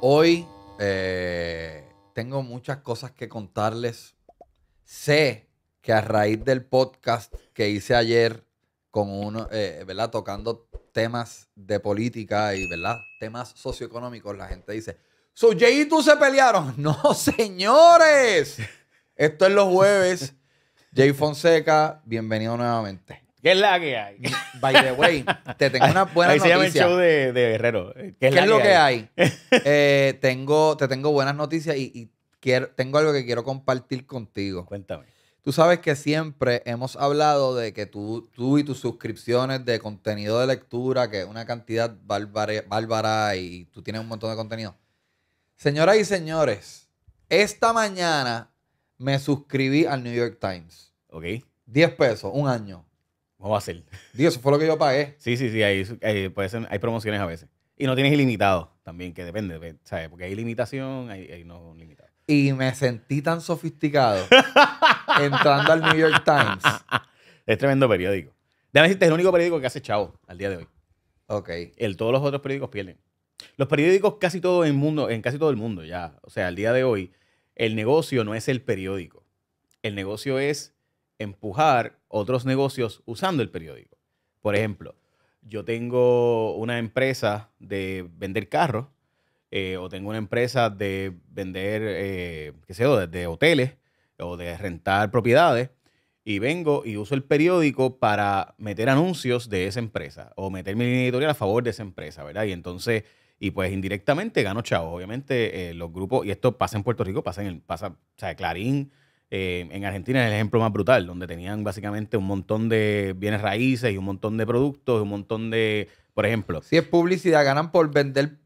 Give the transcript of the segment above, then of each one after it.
Hoy eh, tengo muchas cosas que contarles. Sé que a raíz del podcast que hice ayer con uno, eh, Tocando temas de política y, ¿verdad? Temas socioeconómicos, la gente dice, So Jay y tú se pelearon. No, señores. Esto es los jueves. Jay Fonseca, bienvenido nuevamente. ¿Qué es la que hay? Mm, by the way, te tengo una buena noticia. Ahí se llama el de, Guerrero. ¿Qué es, lo que hay? Eh, tengo, te tengo buenas noticias y, quiero, tengo algo que quiero compartir contigo. Cuéntame. Tú sabes que siempre hemos hablado de que tú, tú y tus suscripciones de contenido de lectura, que es una cantidad bárbara, bárbara y tú tienes un montón de contenido. Señoras y señores, esta mañana me suscribí al New York Times. Ok. 10 pesos, un año vamos a hacer. Dios, eso fue lo que yo pagué. Sí, sí, sí, hay, promociones a veces. Y no tienes ilimitado también, que depende, ¿sabes? Porque hay limitación, hay, no limitado. Y me sentí tan sofisticado entrando al New York Times. Es tremendo periódico. Déjame decirte, es el único periódico que hace chavo al día de hoy. Ok. El, todos los otros periódicos pierden. Los periódicos casi todo el mundo, en casi todo el mundo ya. O sea, al día de hoy, el negocio no es el periódico. El negocio es empujar otros negocios usando el periódico. Por ejemplo, yo tengo una empresa de vender carros eh, o tengo una empresa de vender, eh, qué sé yo, de, hoteles o de rentar propiedades y vengo y uso el periódico para meter anuncios de esa empresa o meter mi editorial a favor de esa empresa, ¿verdad? Y entonces, y pues indirectamente gano chavos. Obviamente eh, los grupos, y esto pasa en Puerto Rico, pasa en el, pasa, o sea, Clarín, eh, en Argentina es el ejemplo más brutal, donde tenían básicamente un montón de bienes raíces y un montón de productos, un montón de, por ejemplo. Si es publicidad, ganan por vender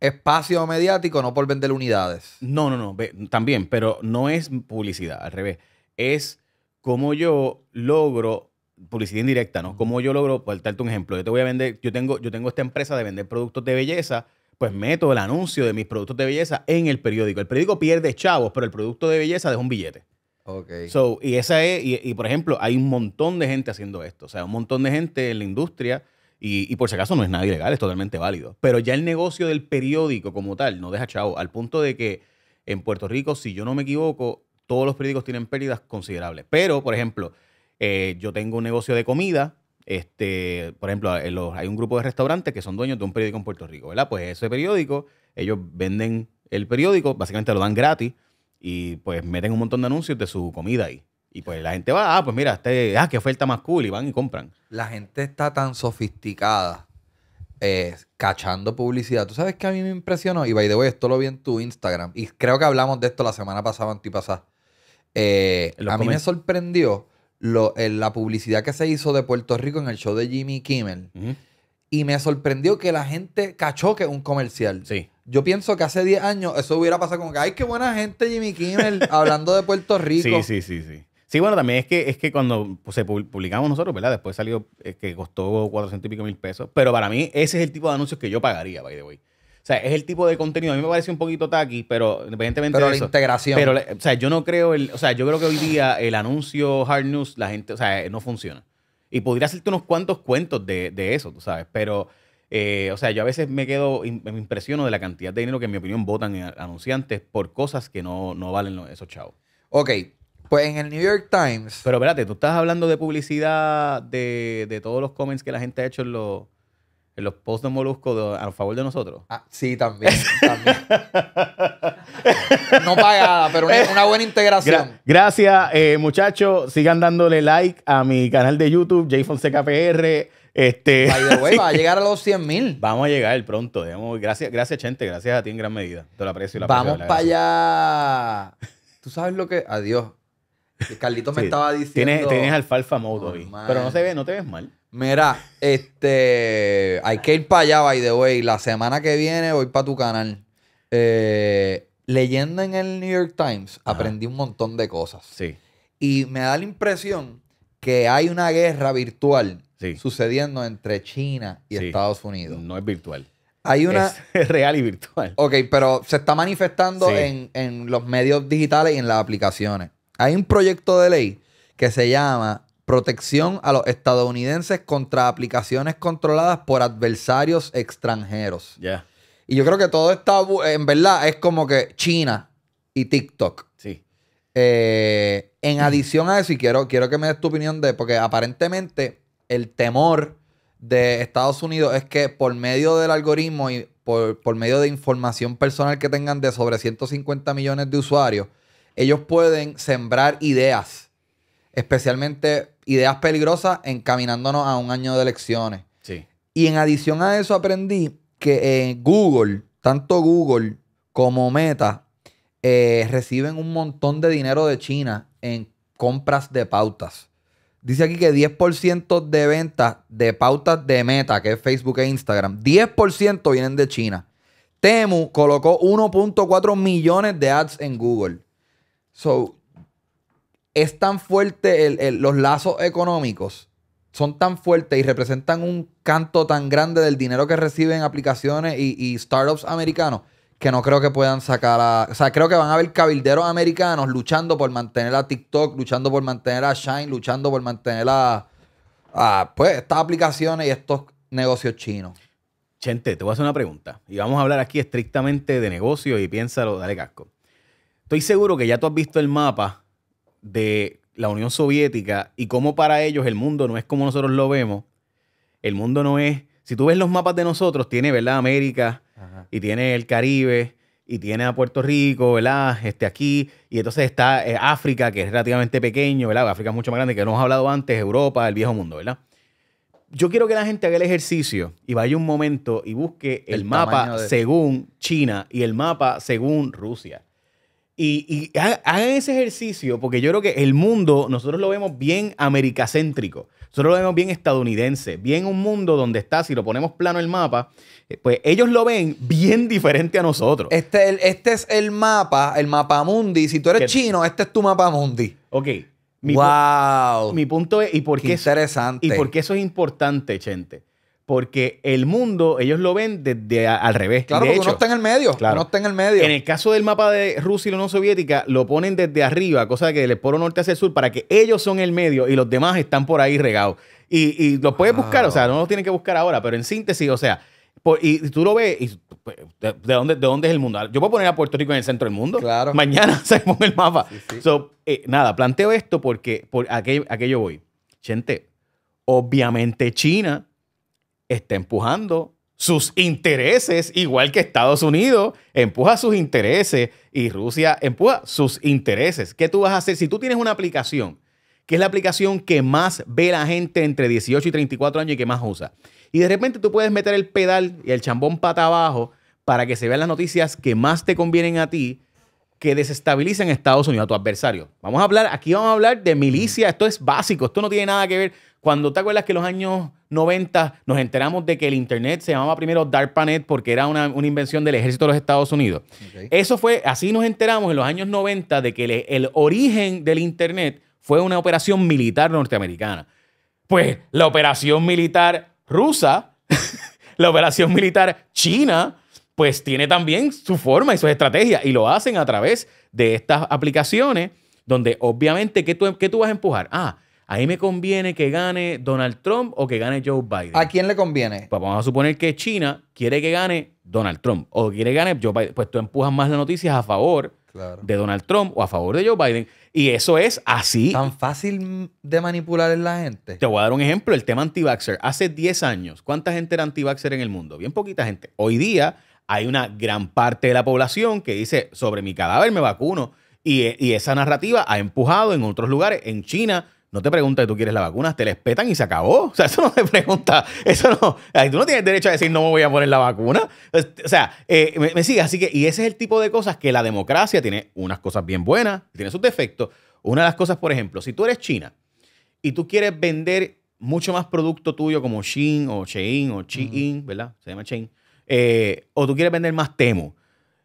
espacio mediático, no por vender unidades. No, no, no, también, pero no es publicidad, al revés. Es cómo yo logro publicidad indirecta, ¿no? Cómo yo logro, por darte un ejemplo, yo te voy a vender, yo tengo, yo tengo esta empresa de vender productos de belleza, pues meto el anuncio de mis productos de belleza en el periódico. El periódico pierde chavos, pero el producto de belleza deja un billete. Okay. So, y esa es, y, por ejemplo, hay un montón de gente haciendo esto. O sea, un montón de gente en la industria, y, por si acaso no es nada ilegal, es totalmente válido. Pero ya el negocio del periódico como tal no deja chao, al punto de que en Puerto Rico, si yo no me equivoco, todos los periódicos tienen pérdidas considerables. Pero, por ejemplo, eh, yo tengo un negocio de comida. Este, por ejemplo, hay un grupo de restaurantes que son dueños de un periódico en Puerto Rico, ¿verdad? Pues ese periódico, ellos venden el periódico, básicamente lo dan gratis y pues meten un montón de anuncios de su comida ahí. Y pues la gente va, ah, pues mira, este, ah, qué oferta más cool, y van y compran. La gente está tan sofisticada eh, cachando publicidad. Tú sabes que a mí me impresionó, y by the way, esto lo vi en tu Instagram, y creo que hablamos de esto la semana pasada, antipasada. Eh, a mí me sorprendió la publicidad que se hizo de Puerto Rico en el show de Jimmy Kimmel. Y me sorprendió que la gente cachó que un comercial. Sí. Yo pienso que hace 10 años eso hubiera pasado como que, ay, qué buena gente Jimmy Kimmel hablando de Puerto Rico. Sí, sí, sí, sí. Sí, bueno, también es que, es que cuando pues, se publicamos nosotros, ¿verdad? Después salió eh, que costó 400 y pico mil pesos. Pero para mí, ese es el tipo de anuncios que yo pagaría, by the way. O sea, es el tipo de contenido. A mí me parece un poquito tacky, pero independientemente pero de eso. Pero la integración. Pero, o sea, yo no creo, el, o sea, yo creo que hoy día el anuncio hard news, la gente, o sea, no funciona. Y podría hacerte unos cuantos cuentos de, de eso, tú sabes, pero eh, o sea, yo a veces me quedo, me impresiono de la cantidad de dinero que en mi opinión votan anunciantes por cosas que no, valen esos chavos. Ok, pues en el New York Times. Pero espérate, tú estás hablando de publicidad, de, todos los comments que la gente ha hecho en los, posts de Molusco a favor de nosotros. Ah, sí, también. también. no pagada, pero una, una buena integración. gracias, eh, muchachos. Sigan dándole like a mi canal de YouTube, Jay este... By the way, va a llegar a los 100 mil. Vamos a llegar pronto. Digamos. Gracias, gracias, Chente. Gracias a ti en gran medida. Te lo aprecio. Y Vamos para allá. Tú sabes lo que. Adiós. Carlitos me estaba diciendo. Tienes, alfalfa mode oh, Pero no se ve, no te ves mal. Mira, este. Hay que ir para allá, by the way. La semana que viene voy para tu canal. Eh, leyendo en el New York Times, aprendí un montón de cosas. Sí. Y me da la impresión que hay una guerra virtual sucediendo entre China y Estados Unidos. No es virtual. Hay una... Es real y virtual. Ok, pero se está manifestando en, los medios digitales y en las aplicaciones. Hay un proyecto de ley que se llama Protección a los estadounidenses contra aplicaciones controladas por adversarios extranjeros. Ya. Y yo creo que todo está, en verdad, es como que China y TikTok. Sí. Eh, en adición a eso, y quiero, quiero que me des tu opinión de, porque aparentemente el temor de Estados Unidos es que por medio del algoritmo y por, medio de información personal que tengan de sobre 150 millones de usuarios, ellos pueden sembrar ideas, especialmente ideas peligrosas encaminándonos a un año de elecciones. Y en adición a eso aprendí que eh, Google, tanto Google como Meta, eh, reciben un montón de dinero de China en compras de pautas. Dice aquí que 10% de ventas de pautas de meta, que es Facebook e Instagram, 10% vienen de China. Temu colocó 1.4 millones de ads en Google. So, es tan fuerte los lazos económicos, son tan fuertes y representan un canto tan grande del dinero que reciben aplicaciones y startups americanos que no creo que puedan sacar a... O sea, creo que van a haber cabilderos americanos luchando por mantener a TikTok, luchando por mantener a Shine, luchando por mantener a, pues, estas aplicaciones y estos negocios chinos. Chente, te voy a hacer una pregunta. Y vamos a hablar aquí estrictamente de negocios y piénsalo, dale casco. Estoy seguro que ya tú has visto el mapa de la Unión Soviética y cómo para ellos el mundo no es como nosotros lo vemos. El mundo no es... Si tú ves los mapas de nosotros, tiene, ¿verdad? América, y tiene el Caribe y tiene a Puerto Rico, ¿verdad? Este aquí, y entonces está eh, África, que es relativamente pequeño, ¿verdad? África es mucho más grande, que no hemos hablado antes, Europa, el viejo mundo, ¿verdad? Yo quiero que la gente haga el ejercicio y vaya un momento y busque el, mapa según China y el mapa según Rusia. Y, y hagan ese ejercicio, porque yo creo que el mundo, nosotros lo vemos bien americacéntrico. Nosotros lo vemos bien estadounidense, bien un mundo donde está, si lo ponemos plano el mapa, eh, pues ellos lo ven bien diferente a nosotros. Este, este es el mapa, el mapa mundi. Si tú eres chino, este es tu mapa mundi. Ok. Mi wow. mi punto es, ¿y por qué, interesante. ¿Y por qué eso es importante, gente porque el mundo, ellos lo ven desde al revés. Claro, de porque está en el medio. Claro. está en el medio. En el caso del mapa de Rusia y la Unión Soviética, lo ponen desde arriba, cosa que del polo norte hacia el sur, para que ellos son el medio y los demás están por ahí regados. Y, y los puedes buscar, o sea, no los tienen que buscar ahora, pero en síntesis, o sea, y, tú lo ves, pues, de, dónde, ¿de dónde es el mundo? Yo puedo poner a Puerto Rico en el centro del mundo. Claro. Mañana se pone el mapa. Eh, nada, planteo esto porque por aquello, aquello voy. Gente, obviamente China está empujando sus intereses, igual que Estados Unidos empuja sus intereses y Rusia empuja sus intereses. ¿Qué tú vas a hacer? Si tú tienes una aplicación, que es la aplicación que más ve la gente entre 18 y 34 años y que más usa, y de repente tú puedes meter el pedal y el chambón pata abajo para que se vean las noticias que más te convienen a ti, que desestabilicen a Estados Unidos, a tu adversario. Vamos a hablar, aquí vamos a hablar de milicia, esto es básico, esto no tiene nada que ver cuando te acuerdas que en los años 90 nos enteramos de que el Internet se llamaba primero DARPANET porque era una, una invención del ejército de los Estados Unidos. Eso fue, así nos enteramos en los años 90 de que el, origen del Internet fue una operación militar norteamericana. Pues la operación militar rusa, la operación militar china, pues tiene también su forma y su estrategia y lo hacen a través de estas aplicaciones donde obviamente, ¿qué tú, qué tú vas a empujar? Ah, ahí me conviene que gane Donald Trump o que gane Joe Biden. ¿A quién le conviene? Pues vamos a suponer que China quiere que gane Donald Trump o quiere que gane Joe Biden. Pues tú empujas más las noticias a favor de Donald Trump o a favor de Joe Biden. Y eso es así. Tan fácil de manipular en la gente. Te voy a dar un ejemplo, el tema anti-vaxxer. Hace 10 años, ¿cuánta gente era anti-vaxxer en el mundo? Bien poquita gente. Hoy día hay una gran parte de la población que dice, sobre mi cadáver me vacuno. Y, y esa narrativa ha empujado en otros lugares, en China, no te pregunta si tú quieres la vacuna, te la petan y se acabó. O sea, eso no te pregunta, eso no, tú no tienes derecho a decir no me voy a poner la vacuna. O sea, eh, me, sigue, así que, y ese es el tipo de cosas que la democracia tiene unas cosas bien buenas, tiene sus defectos. Una de las cosas, por ejemplo, si tú eres China y tú quieres vender mucho más producto tuyo como Shein o Shein o Shein, ¿verdad? Se llama Shein. Eh, o tú quieres vender más Temo,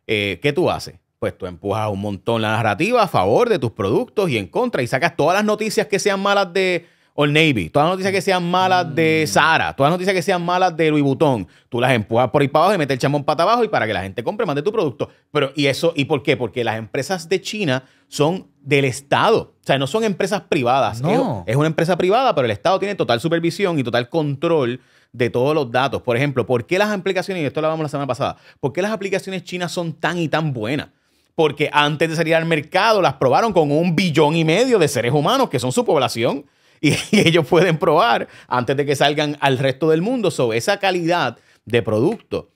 eh, ¿qué tú haces? pues tú empujas un montón la narrativa a favor de tus productos y en contra y sacas todas las noticias que sean malas de All Navy, todas las noticias que sean malas de Sara, mm. todas las noticias que sean malas de Louis Vuitton, tú las empujas por ahí para abajo y metes el chamón para abajo y para que la gente compre más de tu producto. Pero, ¿y eso? ¿Y por qué? Porque las empresas de China son del Estado. O sea, no son empresas privadas. No. es una empresa privada, pero el Estado tiene total supervisión y total control de todos los datos. Por ejemplo, ¿por qué las aplicaciones, y esto lo hablamos la semana pasada, ¿por qué las aplicaciones chinas son tan y tan buenas? porque antes de salir al mercado las probaron con un billón y medio de seres humanos que son su población y, ellos pueden probar antes de que salgan al resto del mundo sobre esa calidad de producto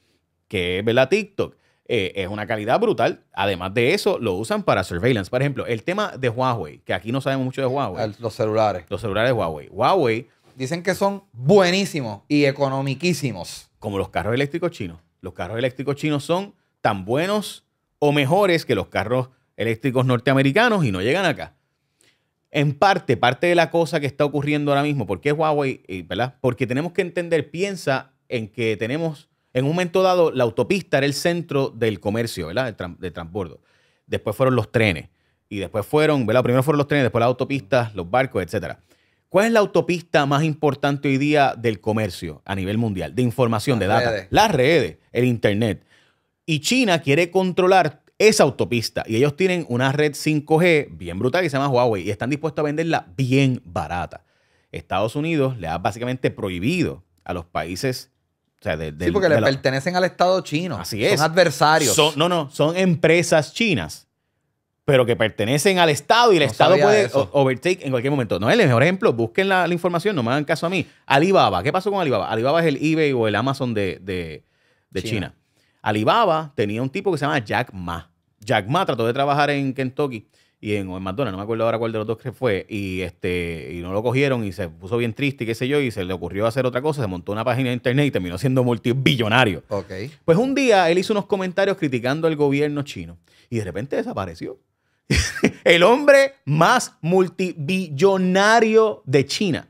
que es la TikTok. Eh, es una calidad brutal. Además de eso, lo usan para surveillance. Por ejemplo, el tema de Huawei, que aquí no sabemos mucho de Huawei. Los celulares. Los celulares de Huawei. Huawei. Dicen que son buenísimos y economiquísimos. Como los carros eléctricos chinos. Los carros eléctricos chinos son tan buenos o mejores que los carros eléctricos norteamericanos y no llegan acá. En parte, parte de la cosa que está ocurriendo ahora mismo, porque qué Huawei? ¿verdad? Porque tenemos que entender, piensa en que tenemos, en un momento dado, la autopista era el centro del comercio, ¿verdad? Del, transbordo. Después fueron los trenes. Y después fueron, ¿verdad? Primero fueron los trenes, después las autopistas, los barcos, etc. ¿Cuál es la autopista más importante hoy día del comercio a nivel mundial? De información, de datos? Las redes, el Internet. Y China quiere controlar esa autopista y ellos tienen una red 5G bien brutal que se llama Huawei y están dispuestos a venderla bien barata. Estados Unidos le ha básicamente prohibido a los países sí, porque le pertenecen al Estado chino. Así es. Son adversarios. no, no, son empresas chinas, pero que pertenecen al Estado y el Estado puede overtake en cualquier momento. No es el mejor ejemplo. Busquen la, información, no me hagan caso a mí. Alibaba, ¿qué pasó con Alibaba? Alibaba es el eBay o el Amazon de, China. Alibaba tenía un tipo que se llama Jack Ma. Jack Ma trató de trabajar en Kentucky y en, McDonald's, no me acuerdo ahora cuál de los dos que fue, y este y no lo cogieron y se puso bien triste, qué sé yo, y se le ocurrió hacer otra cosa, se montó una página de internet y terminó siendo multibillonario. Okay. Pues un día él hizo unos comentarios criticando al gobierno chino y de repente desapareció. el hombre más multibillonario de China.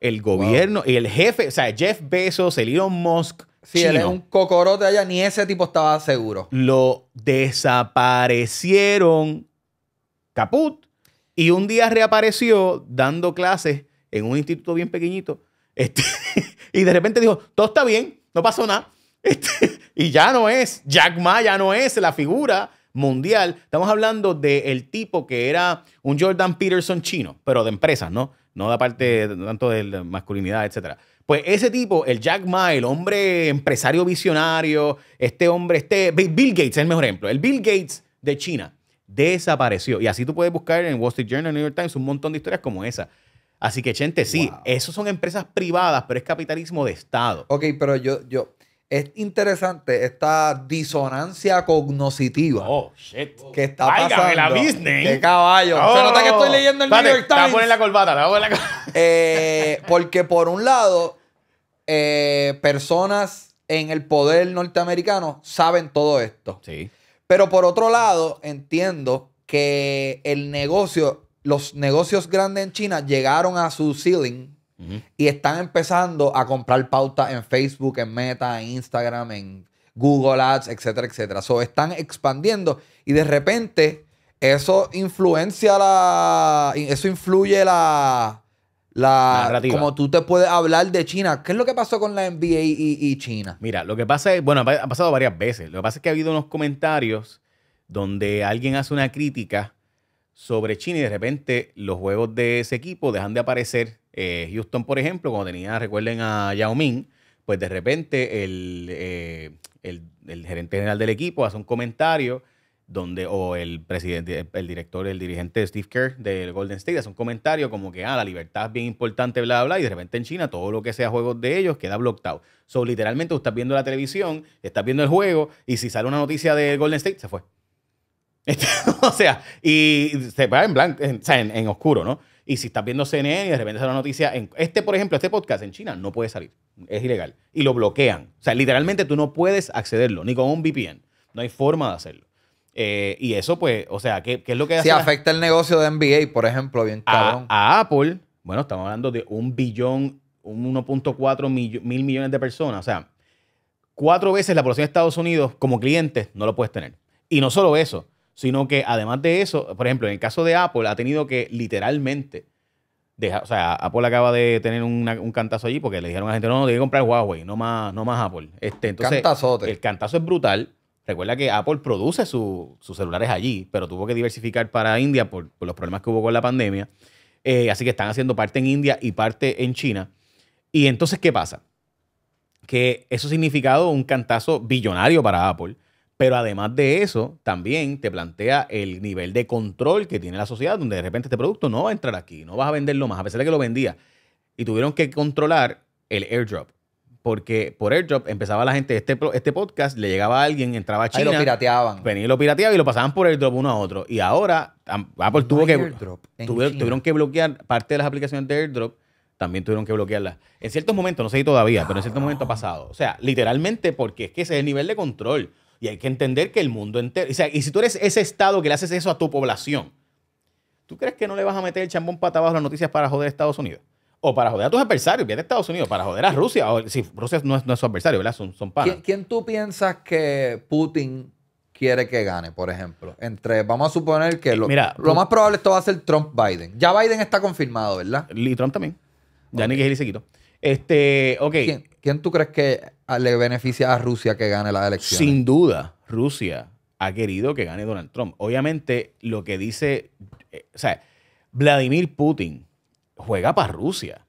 El gobierno, y el jefe, o sea, Jeff Bezos, Elon Musk, Sí, él es un cocorote allá, ni ese tipo estaba seguro. Lo desaparecieron caput y un día reapareció dando clases en un instituto bien pequeñito este, y de repente dijo, todo está bien, no pasó nada. Este, y ya no es, Jack Ma ya no es la figura mundial. Estamos hablando del tipo que era un Jordan Peterson chino, pero de empresas, ¿no? No da parte tanto de la masculinidad, etcétera. Pues ese tipo, el Jack Ma, el hombre empresario visionario, este hombre, este Bill Gates es el mejor ejemplo, el Bill Gates de China desapareció. Y así tú puedes buscar en Wall Street Journal, New York Times, un montón de historias como esa. Así que, gente, sí, esos son empresas privadas, pero es capitalismo de Estado. Ok, pero yo, yo, es interesante esta disonancia cognoscitiva oh, shit. que está pasando. de la ¿eh? ¡Qué caballo! Se nota que estoy oh. leyendo el New York Times. Te a poner la corbata, la, voy a poner la porque por un lado, eh, personas en el poder norteamericano saben todo esto. Sí. Pero por otro lado, entiendo que el negocio, los negocios grandes en China llegaron a su ceiling, y están empezando a comprar pautas en Facebook, en Meta, en Instagram, en Google Ads, etcétera, etcétera. So, están expandiendo y de repente eso influencia la. Eso influye la. La, como tú te puedes hablar de China. ¿Qué es lo que pasó con la NBA y China? Mira, lo que pasa es, bueno, ha pasado varias veces. Lo que pasa es que ha habido unos comentarios donde alguien hace una crítica sobre China y de repente los juegos de ese equipo dejan de aparecer eh, Houston, por ejemplo, cuando tenía, recuerden a Yao Ming, pues de repente eh, el, el, gerente general del equipo hace un comentario donde, o el presidente, el director, el dirigente Steve Kerr del Golden State hace un comentario como que, ah, la libertad es bien importante, bla, bla, y de repente en China todo lo que sea juegos de ellos queda bloqueado. So, literalmente tú estás viendo la televisión, estás viendo el juego, y si sale una noticia de Golden State, se fue. o sea, y se va en blanco, en oscuro, ¿no? Y si estás viendo CNN y de repente sale una noticia, este, por ejemplo, este podcast en China no puede salir, es ilegal. Y lo bloquean. O sea, literalmente tú no puedes accederlo, ni con un VPN. No hay forma de hacerlo. Eh, y eso, pues, o sea, ¿qué, es lo que hace? Si afecta el negocio de NBA, por ejemplo, bien cabrón. A, Apple, bueno, estamos hablando de un billón, un 1.4 mil millones de personas. O sea, cuatro veces la población de Estados Unidos como clientes no lo puedes tener. Y no solo eso, sino que además de eso, por ejemplo, en el caso de Apple ha tenido que literalmente dejar, o sea, Apple acaba de tener un cantazo allí porque le dijeron a la gente, no, no, tiene que comprar Huawei, no más, no más Apple. Este, entonces, El cantazo es brutal. Recuerda que Apple produce sus celulares allí, pero tuvo que diversificar para India por, los problemas que hubo con la pandemia. Eh, así que están haciendo parte en India y parte en China. Y entonces, ¿qué pasa? Que eso ha significado un cantazo billonario para Apple pero además de eso, también te plantea el nivel de control que tiene la sociedad, donde de repente este producto no va a entrar aquí, no vas a venderlo más, a pesar de que lo vendía. Y tuvieron que controlar el airdrop. Porque por airdrop empezaba la gente, este, este podcast le llegaba a alguien, entraba a China. y lo pirateaban. Venía y lo pirateaban y lo pasaban por airdrop uno a otro. Y ahora tuvo que. Tuvieron, que bloquear parte de las aplicaciones de airdrop también tuvieron que bloquearlas. En ciertos momentos, no sé si todavía, pero en ciertos momentos ha pasado. O sea, literalmente porque es que ese el nivel de control. Y hay que entender que el mundo entero, y si tú eres ese Estado que le haces eso a tu población, ¿tú crees que no le vas a meter el chambón para abajo las noticias para joder a Estados Unidos? O para joder a tus adversarios, bien a Estados Unidos, para joder a Rusia, si Rusia no es, no su adversario, ¿verdad? Son, son ¿Quién, tú piensas que Putin quiere que gane, por ejemplo. Entre, vamos a suponer que lo, Mira, lo más probable esto va a ser Trump-Biden. Ya Biden está confirmado, ¿verdad? Y Trump también. Ya ni que él se quitó. Este, ¿Quién, tú crees que le beneficia a Rusia que gane la elección? Sin duda, Rusia ha querido que gane Donald Trump. Obviamente, lo que dice, eh, o sea, Vladimir Putin juega para Rusia.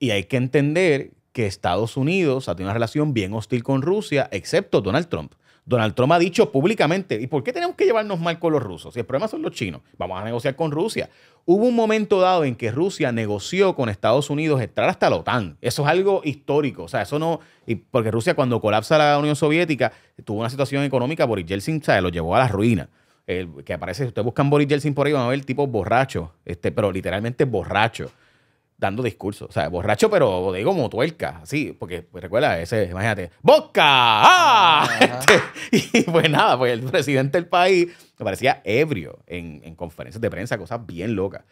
Y hay que entender que Estados Unidos ha tenido una relación bien hostil con Rusia, excepto Donald Trump. Donald Trump ha dicho públicamente, ¿y por qué tenemos que llevarnos mal con los rusos? Si el problema son los chinos, vamos a negociar con Rusia. Hubo un momento dado en que Rusia negoció con Estados Unidos entrar hasta la OTAN. Eso es algo histórico. O sea, eso no. Y porque Rusia, cuando colapsa la Unión Soviética, tuvo una situación económica, Boris Yeltsin ¿sabes? lo llevó a la ruina. que aparece, si ustedes buscan Boris Yeltsin por ahí, van a ver tipos borrachos, este, pero literalmente borracho dando discursos. O sea, borracho, pero digo como tuerca, así, porque pues, recuerda ese, imagínate, ¡Boca! ¡Ah! ah este, y pues nada, pues el presidente del país me parecía ebrio en, conferencias de prensa, cosas bien locas.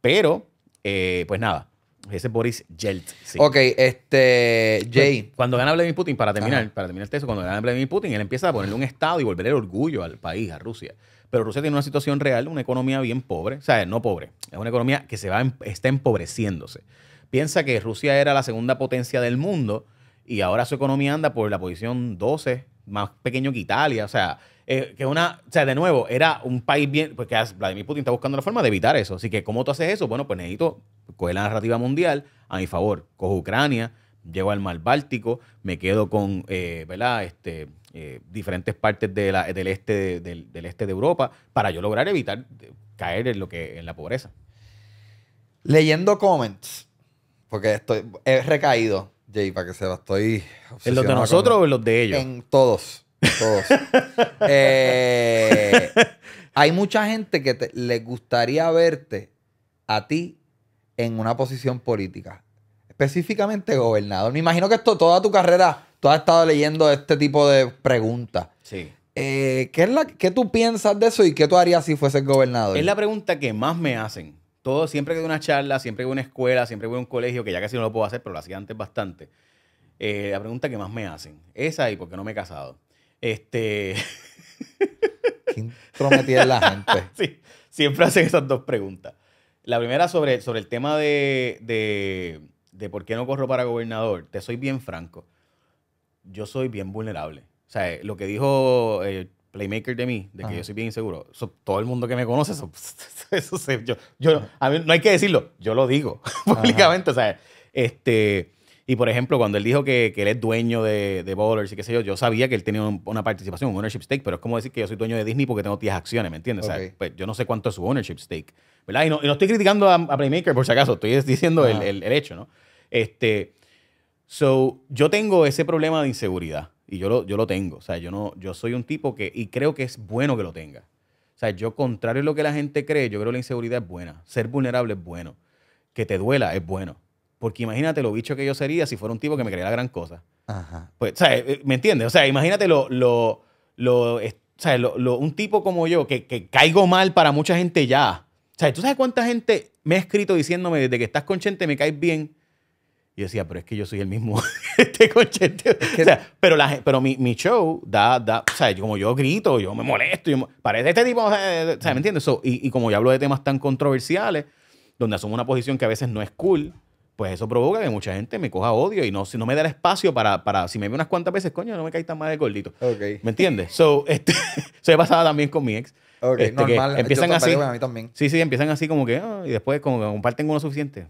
Pero, eh, pues nada, ese Boris Yeltsin. Ok, este. Pues, Jay. Cuando gana Vladimir Putin, para terminar, para terminar el texto, cuando gana Vladimir Putin, él empieza a ponerle un estado y volver el orgullo al país, a Rusia. Pero Rusia tiene una situación real, una economía bien pobre, o sea, no pobre, es una economía que se va, em, está empobreciéndose. Piensa que Rusia era la segunda potencia del mundo y ahora su economía anda por la posición 12, más pequeño que Italia, o sea, eh, que una, o sea, de nuevo, era un país bien, porque pues, Vladimir Putin está buscando la forma de evitar eso. Así que, ¿cómo tú haces eso? Bueno, pues necesito coger la narrativa mundial a mi favor. Cojo Ucrania, llego al mar Báltico, me quedo con, eh, ¿verdad? Este, eh, diferentes partes del, este, de, del, este de Europa para yo lograr evitar eh, caer en, lo que, en la pobreza. Leyendo comments, porque estoy, he recaído, Jay, para que se estoy... ¿En los de nosotros o en los de ellos? En todos, todos. Eh, hay mucha gente que le gustaría verte a ti en una posición política específicamente gobernador. Me imagino que esto, toda tu carrera, tú has estado leyendo este tipo de preguntas. Sí. Eh, ¿qué, la, ¿Qué tú piensas de eso y qué tú harías si fueses gobernador? Es la pregunta que más me hacen. Todo, siempre que doy una charla, siempre que voy una escuela, siempre que voy un colegio, que ya casi no lo puedo hacer, pero lo hacía antes bastante. Eh, la pregunta que más me hacen. Esa y por qué no me he casado. Este. ¿Qué la gente? sí, siempre hacen esas dos preguntas. La primera sobre, sobre el tema de de por qué no corro para gobernador, te soy bien franco, yo soy bien vulnerable. O sea, lo que dijo eh, Playmaker de mí, de que yo soy bien inseguro, todo el mundo que me conoce, eso, sé yo, yo a mí no hay que decirlo, yo lo digo públicamente. O sea, este, y por ejemplo, cuando él dijo que, que él es dueño de, de y qué sé yo, yo sabía que él tenía una participación, un ownership stake, pero es como decir que yo soy dueño de Disney porque tengo 10 acciones, ¿me entiendes? O sea, pues, yo no sé cuánto es su ownership stake. ¿verdad? Y no, estoy criticando a, Playmaker por si acaso, estoy diciendo el, el hecho, ¿no? Este, so, yo tengo ese problema de inseguridad y yo lo, yo lo tengo. O sea, yo, no, yo soy un tipo que, y creo que es bueno que lo tenga. O sea, yo, contrario a lo que la gente cree, yo creo que la inseguridad es buena. Ser vulnerable es bueno. Que te duela es bueno. Porque imagínate lo bicho que yo sería si fuera un tipo que me creía gran cosa. Ajá. Pues, o sea, eh, ¿me entiendes? O sea, imagínate lo, lo, lo, o sea, lo, lo un tipo como yo, que, que, caigo mal para mucha gente ya. O sea, ¿tú sabes cuánta gente me ha escrito diciéndome desde que estás con me caes bien? Y decía, pero es que yo soy el mismo este pero, la, pero mi, mi, show da, da, o sea, yo, como yo grito, yo me molesto, yo, parece este tipo, o eh, ¿me entiendes? y, y, como yo hablo de temas tan controversiales, donde asumo una posición que a veces no es cool, pues eso provoca que mucha gente me coja odio y no, si no me da el espacio para, para, si me ve unas cuantas veces, coño, no me caí tan mal de gordito. ¿Me entiendes? Este, eso este, se he pasado también con mi ex. Ok, este, normal. empiezan así. Sí, sí, empiezan así como que, ah", y después como que tengo uno suficiente.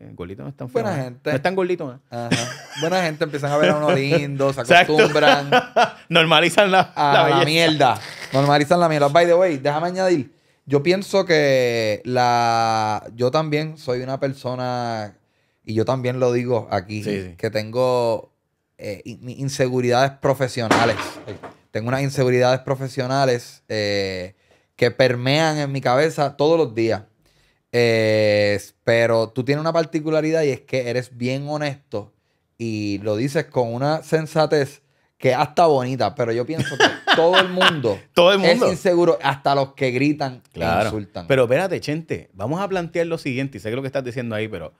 Eh, no están Buena ¿eh? gente. están ¿eh? Buena gente empiezan a ver a uno lindo, se acostumbran. Normalizan la, mierda. Normalizan la mierda. By the way, déjame añadir. Yo pienso que la. Yo también soy una persona. Y yo también lo digo aquí. Que tengo inseguridades profesionales. Tengo unas inseguridades profesionales que permean en mi cabeza todos los días pero tú tienes una particularidad y es que eres bien honesto y lo dices con una sensatez que hasta bonita, pero yo pienso que todo el mundo, todo el mundo es inseguro, hasta los que gritan e claro. insultan. Pero espérate, gente. vamos a plantear lo siguiente, y sé que lo que estás diciendo ahí, pero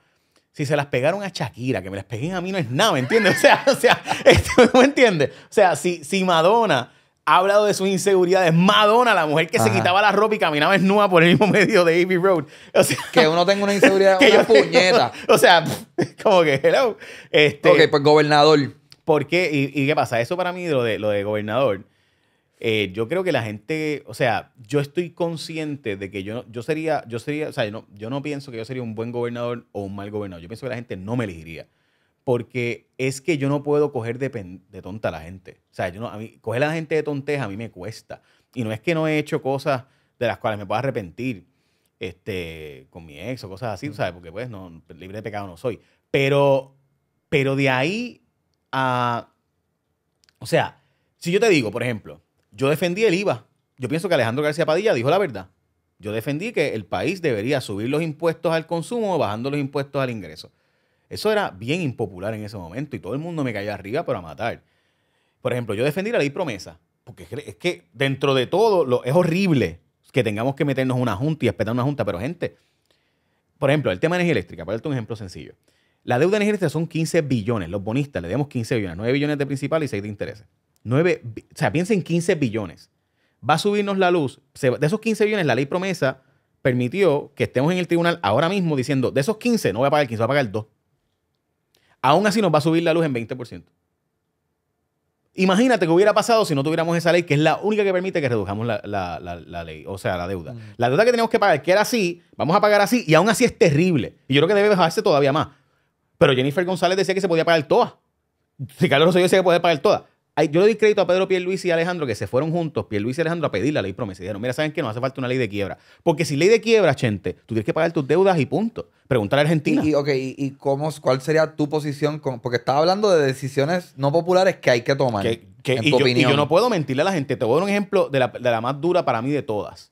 si se las pegaron a Shakira, que me las peguen a mí no es nada, ¿me entiendes? O sea, o ¿me entiendes? O sea, si Madonna ha hablado de sus inseguridades. Madonna, la mujer que se quitaba la ropa y caminaba en desnuda por el mismo medio de Abbey Road. que uno tenga una inseguridad, una puñeta. o sea, como que, hello. Este, ok, pues gobernador. ¿Por qué? ¿Y, qué pasa? Eso para mí, lo de, lo de gobernador, eh, yo creo que la gente, o sea, yo estoy consciente de que yo, yo sería, yo sería, o sea, no, yo no pienso que yo sería un buen gobernador o un mal gobernador. Yo pienso que la gente no me elegiría porque es que yo no puedo coger de, tonta a la gente. O sea, yo a mí, coger a la gente de tonteja a mí me cuesta. Y no es que no he hecho cosas de las cuales me pueda arrepentir este, con mi ex o cosas así, ¿sabes? Porque pues no, libre de pecado no soy. Pero, pero de ahí a... O sea, si yo te digo, por ejemplo, yo defendí el IVA. Yo pienso que Alejandro García Padilla dijo la verdad. Yo defendí que el país debería subir los impuestos al consumo bajando los impuestos al ingreso. Eso era bien impopular en ese momento y todo el mundo me cayó arriba para matar. Por ejemplo, yo defendí la ley promesa, porque es que dentro de todo lo, es horrible que tengamos que meternos una junta y esperar una junta, pero gente, por ejemplo, el tema de energía eléctrica, para darte un ejemplo sencillo. La deuda de energía eléctrica son 15 billones, los bonistas le demos 15 billones, 9 billones de principal y 6 de intereses. 9, o sea, piensen en 15 billones. Va a subirnos la luz. de esos 15 billones, la ley promesa permitió que estemos en el tribunal ahora mismo diciendo, de esos 15 no voy a pagar 15, voy a pagar 2 aún así nos va a subir la luz en 20%. Imagínate qué hubiera pasado si no tuviéramos esa ley, que es la única que permite que redujamos la, ley, o sea, la deuda. Mm. La deuda que tenemos que pagar, que era así, vamos a pagar así, y aún así es terrible. Y yo creo que debe bajarse todavía más. Pero Jennifer González decía que se podía pagar todas. Carlos Rosselló decía que podía pagar toda yo le di crédito a Pedro Pierluisi y Alejandro que se fueron juntos, Pierluisi y Alejandro, a pedir la ley promesa. dijeron, mira, ¿saben qué? No hace falta una ley de quiebra. Porque si ley de quiebra, gente, tú tienes que pagar tus deudas y punto. Preguntar a Argentina. Y, y, cómo, cuál sería tu posición? porque estaba hablando de decisiones no populares que hay que tomar, yo, y yo no puedo mentirle a la gente. Te voy a dar un ejemplo de la, más dura para mí de todas.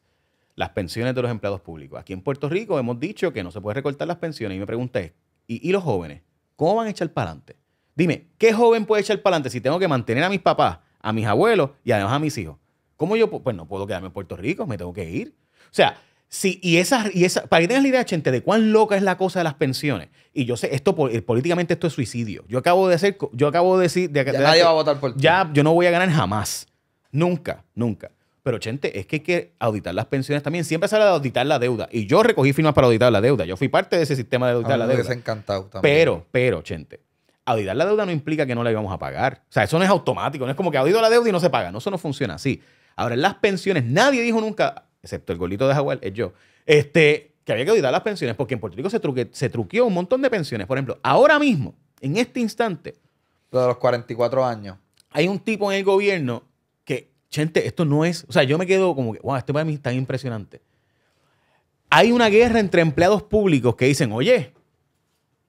Las pensiones de los empleados públicos. Aquí en Puerto Rico hemos dicho que no se puede recortar las pensiones. Y me pregunté, ¿y, y los jóvenes? ¿Cómo van a echar para adelante? Dime, ¿qué joven puede echar para adelante si tengo que mantener a mis papás, a mis abuelos y además a mis hijos? ¿Cómo yo? Pues no puedo quedarme en Puerto Rico, me tengo que ir. O sea, Sí, y esa, y esa, para que tengas la idea, gente, de cuán loca es la cosa de las pensiones. Y yo sé, esto eh, políticamente esto es suicidio. Yo acabo de hacer, yo acabo de decir. De, ya nadie va a votar por ti. Ya yo no voy a ganar jamás. Nunca, nunca. Pero, gente, es que hay que auditar las pensiones también. Siempre se habla de auditar la deuda. Y yo recogí firmas para auditar la deuda. Yo fui parte de ese sistema de auditar la deuda. encantado también. Pero, pero, gente, Auditar la deuda no implica que no la íbamos a pagar. O sea, eso no es automático, no es como que audido la deuda y no se paga. No, eso no funciona así. Ahora, en las pensiones, nadie dijo nunca, excepto el golito de Jaguar, es yo, este, que había que auditar las pensiones, porque en Puerto Rico se, se truqueó un montón de pensiones. Por ejemplo, ahora mismo, en este instante. Lo de los 44 años. Hay un tipo en el gobierno que, gente, esto no es. O sea, yo me quedo como que, wow, esto para mí es tan impresionante. Hay una guerra entre empleados públicos que dicen, oye,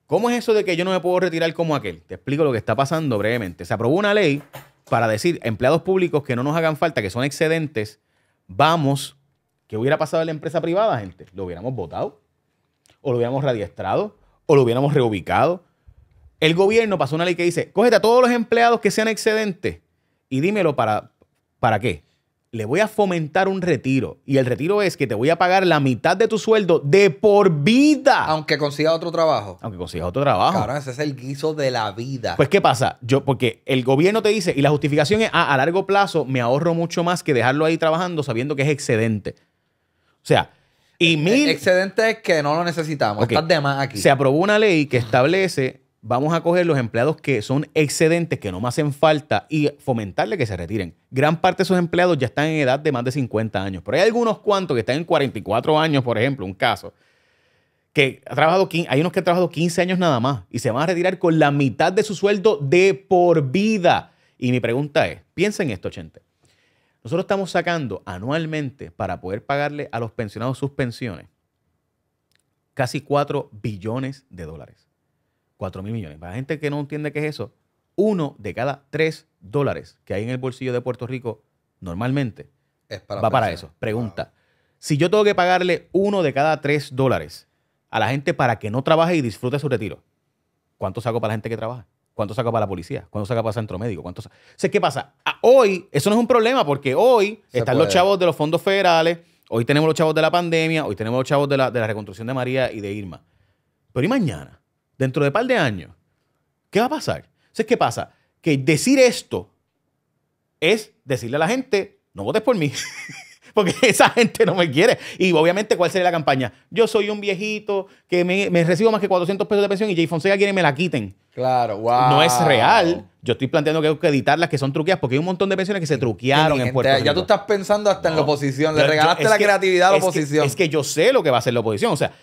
¿Cómo es eso de que yo no me puedo retirar como aquel? Te explico lo que está pasando brevemente. Se aprobó una ley para decir empleados públicos que no nos hagan falta, que son excedentes, vamos, ¿qué hubiera pasado en la empresa privada, gente? ¿Lo hubiéramos votado? ¿O lo hubiéramos radiestrado? ¿O lo hubiéramos reubicado? El gobierno pasó una ley que dice, cógete a todos los empleados que sean excedentes y dímelo para, para qué le voy a fomentar un retiro. Y el retiro es que te voy a pagar la mitad de tu sueldo de por vida. Aunque consiga otro trabajo. Aunque consiga otro trabajo. Claro, ese es el guiso de la vida. Pues, ¿qué pasa? Yo, porque el gobierno te dice, y la justificación es, ah, a largo plazo me ahorro mucho más que dejarlo ahí trabajando sabiendo que es excedente. O sea, y eh, mil... Eh, excedente es que no lo necesitamos. Estás de más aquí. Se aprobó una ley que establece vamos a coger los empleados que son excedentes, que no me hacen falta, y fomentarle que se retiren. Gran parte de esos empleados ya están en edad de más de 50 años, pero hay algunos cuantos que están en 44 años, por ejemplo, un caso, que ha trabajado, hay unos que han trabajado 15 años nada más y se van a retirar con la mitad de su sueldo de por vida. Y mi pregunta es, piensa en esto, gente. Nosotros estamos sacando anualmente para poder pagarle a los pensionados sus pensiones casi 4 billones de dólares. 4 mil millones. Para la gente que no entiende qué es eso, uno de cada tres dólares que hay en el bolsillo de Puerto Rico normalmente va para eso. Pregunta. Si yo tengo que pagarle uno de cada tres dólares a la gente para que no trabaje y disfrute su retiro, ¿cuánto saco para la gente que trabaja? ¿Cuánto saco para la policía? ¿Cuánto saco para el Centro Médico? ¿Cuánto saco? O ¿Qué pasa? Ah, hoy, eso no es un problema porque hoy están los chavos de los fondos federales, hoy tenemos los chavos de la pandemia, hoy tenemos los chavos de la reconstrucción de María y de Irma. Pero ¿y mañana? dentro de un par de años, ¿qué va a pasar? Entonces, ¿qué pasa? Que decir esto es decirle a la gente, no votes por mí. Porque esa gente no me quiere. Y obviamente, ¿cuál sería la campaña? Yo soy un viejito que me, recibo más que 400 pesos de pensión y Jay Fonseca quiere que me la quiten. Claro, wow. No es real. Yo estoy planteando que hay que editar las que son truqueadas porque hay un montón de pensiones que se truquearon en Puerto Rico. Ya tú estás pensando hasta en la oposición. Le regalaste la creatividad a la oposición. es que yo sé lo que va a hacer la oposición. O sea,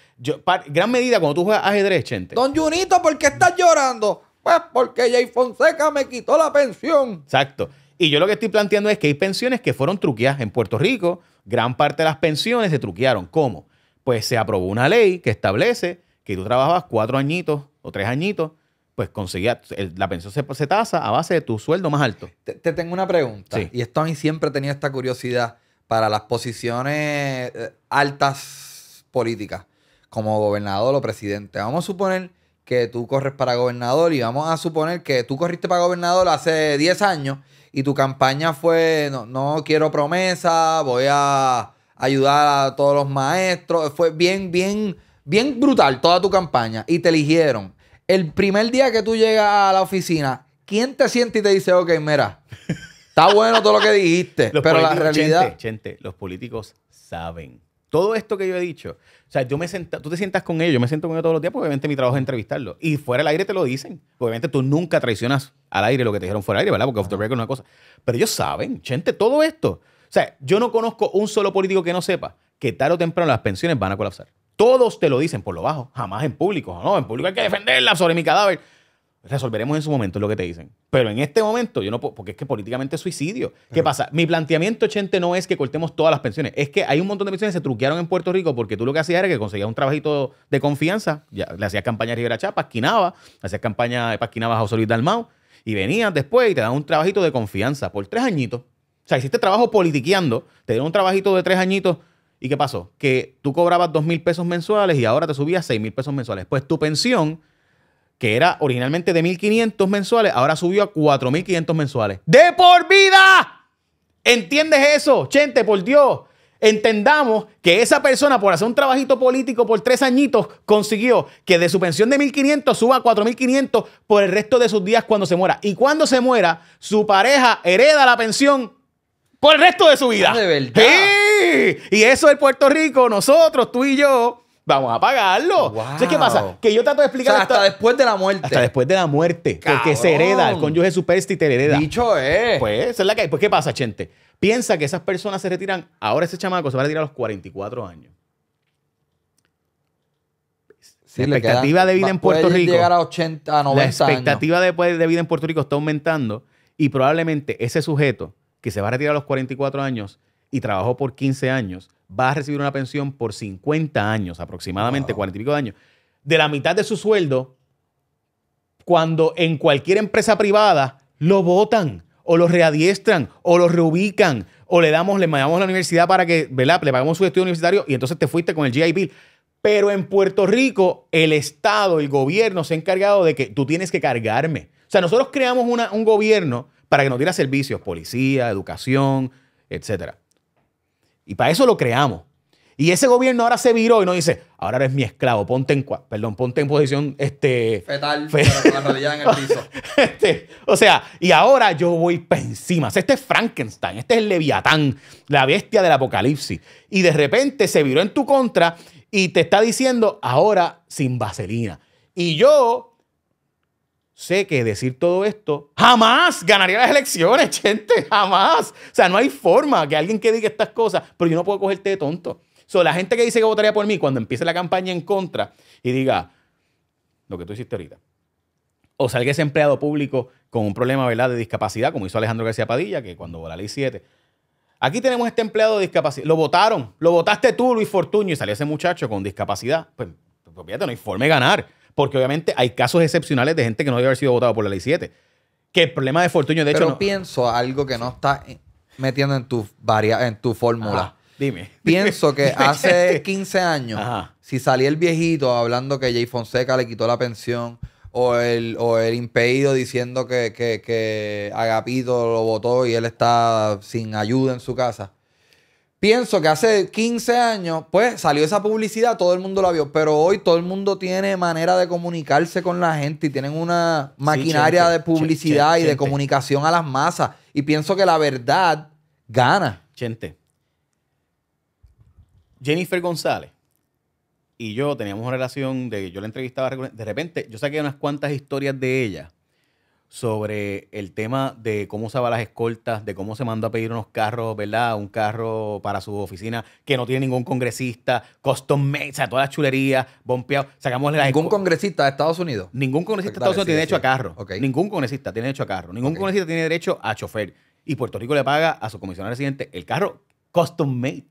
gran medida cuando tú juegas ajedrez, gente. Don Junito, ¿por qué estás llorando? Pues porque Jay Fonseca me quitó la pensión. Exacto. Y yo lo que estoy planteando es que hay pensiones que fueron truqueadas en Puerto Rico. Gran parte de las pensiones se truquearon. ¿Cómo? Pues se aprobó una ley que establece que tú trabajabas cuatro añitos o tres añitos, pues conseguías, la pensión se, tasa a base de tu sueldo más alto. Te, tengo una pregunta. Y esto a mí siempre tenía esta curiosidad para las posiciones eh, altas políticas como gobernador o presidente. Vamos a suponer que tú corres para gobernador y vamos a suponer que tú corriste para gobernador hace 10 años y tu campaña fue no, no quiero promesa, voy a ayudar a todos los maestros. Fue bien, bien, bien brutal toda tu campaña y te eligieron. El primer día que tú llegas a la oficina, ¿quién te siente y te dice, ok, mira, está bueno todo lo que dijiste, pero la realidad... Gente, los políticos saben. Todo esto que yo he dicho, o sea, yo me senta, tú te sientas con ellos, yo me siento con ellos todos los días, porque obviamente mi trabajo es entrevistarlos. Y fuera del aire te lo dicen. Obviamente tú nunca traicionas al aire lo que te dijeron fuera del aire, ¿verdad? Porque off the record es una cosa. Pero ellos saben, gente, todo esto. O sea, yo no conozco un solo político que no sepa que tarde o temprano las pensiones van a colapsar. Todos te lo dicen por lo bajo, jamás en público. No, en público hay que defenderla sobre mi cadáver resolveremos en su momento, lo que te dicen. Pero en este momento, yo no porque es que políticamente es suicidio. ¿Qué pasa? Mi planteamiento, Chente, no es que cortemos todas las pensiones. Es que hay un montón de pensiones que se truquearon en Puerto Rico porque tú lo que hacías era que conseguías un trabajito de confianza. le hacías campaña a Rivera Chá, pasquinaba, hacías campaña de a José Luis Dalmau y venías después y te daban un trabajito de confianza por tres añitos. O sea, hiciste trabajo politiqueando, te dieron un trabajito de tres añitos. ¿Y qué pasó? Que tú cobrabas dos mil pesos mensuales y ahora te subías seis mil pesos mensuales. Pues tu pensión que era originalmente de 1.500 mensuales, ahora subió a 4.500 mensuales. ¡De por vida! ¿Entiendes eso? Gente, por Dios. Entendamos que esa persona, por hacer un trabajito político por tres añitos, consiguió que de su pensión de 1.500 suba a 4.500 por el resto de sus días cuando se muera. Y cuando se muera, su pareja hereda la pensión por el resto de su vida. Ah, de verdad. ¡Sí! Y eso es Puerto Rico, nosotros, tú y yo vamos a pagarlo. ¿Sabes ¿qué pasa? Que yo trato de explicar. hasta, después de la muerte. Hasta después de la muerte. Porque se hereda, el cónyuge y te hereda. Dicho es. Pues, esa es la que hay. Pues, ¿qué pasa, gente? Piensa que esas personas se retiran. Ahora ese chamaco se va a retirar a los 44 años. la expectativa de vida en Puerto Rico. Llegar a 80, a 90 la expectativa pues, de vida en Puerto Rico está aumentando y probablemente ese sujeto que se va a retirar a los 44 años y trabajó por 15 años, va a recibir una pensión por 50 años, aproximadamente 40 y pico de años, de la mitad de su sueldo, cuando en cualquier empresa privada lo votan o lo readiestran o lo reubican o le damos, le mandamos a la universidad para que, ¿verdad? Le pagamos su estudio universitario y entonces te fuiste con el GI Bill. Pero en Puerto Rico, el Estado, el gobierno se ha encargado de que tú tienes que cargarme. O sea, nosotros creamos un gobierno para que nos diera servicios, policía, educación, etcétera. Y para eso lo creamos. Y ese gobierno ahora se viró y nos dice, ahora eres mi esclavo, ponte en, perdón, ponte en posición este, fetal, con la piso. Este, o sea, y ahora yo voy para encima. Este es Frankenstein, este es Leviatán, la bestia del apocalipsis. Y de repente se viró en tu contra y te está diciendo, ahora sin vaselina. Y yo sé que decir todo esto jamás ganaría las elecciones, gente, jamás. O sea, no hay forma que alguien que diga estas cosas, pero yo no puedo cogerte de tonto. So, la gente que dice que votaría por mí cuando empiece la campaña en contra y diga lo que tú hiciste ahorita. O salga ese empleado público con un problema ¿verdad? de discapacidad, como hizo Alejandro García Padilla, que cuando voló la ley 7. Aquí tenemos este empleado de discapacidad. Lo votaron, lo votaste tú, Luis Fortuño, y salió ese muchacho con discapacidad. Pues, pues no hay forma de ganar porque obviamente hay casos excepcionales de gente que no debe haber sido votado por la ley 7. Que el problema de Fortuño, de hecho. Pero pienso algo que no está metiendo en tu, en tu fórmula. Dime. Pienso que hace 15 años, si salía el viejito hablando que Jay Fonseca le quitó la pensión, o el, o el impedido diciendo que, que, que Agapito lo votó y él está sin ayuda en su casa, pienso que hace 15 años, pues salió esa publicidad, todo el mundo la vio, pero hoy todo el mundo tiene manera de comunicarse con la gente y tienen una maquinaria de publicidad y de comunicación a las masas. Y pienso que la verdad gana. Gente. Jennifer González y yo teníamos una relación de que yo la entrevistaba de repente yo saqué unas cuantas historias de ella sobre el tema de cómo usaba las escoltas, de cómo se mandó a pedir unos carros, ¿verdad? Un carro para su oficina que no tiene ningún congresista, custom made, o sea, toda la chulería, bompeado. Sacamos ¿Ningún congresista de Estados Unidos? Ningún congresista de pues Estados Unidos tiene derecho a carro. Ningún congresista tiene derecho a carro. Ningún congresista tiene derecho a chofer. Y Puerto Rico le paga a su comisionado residente el carro custom made.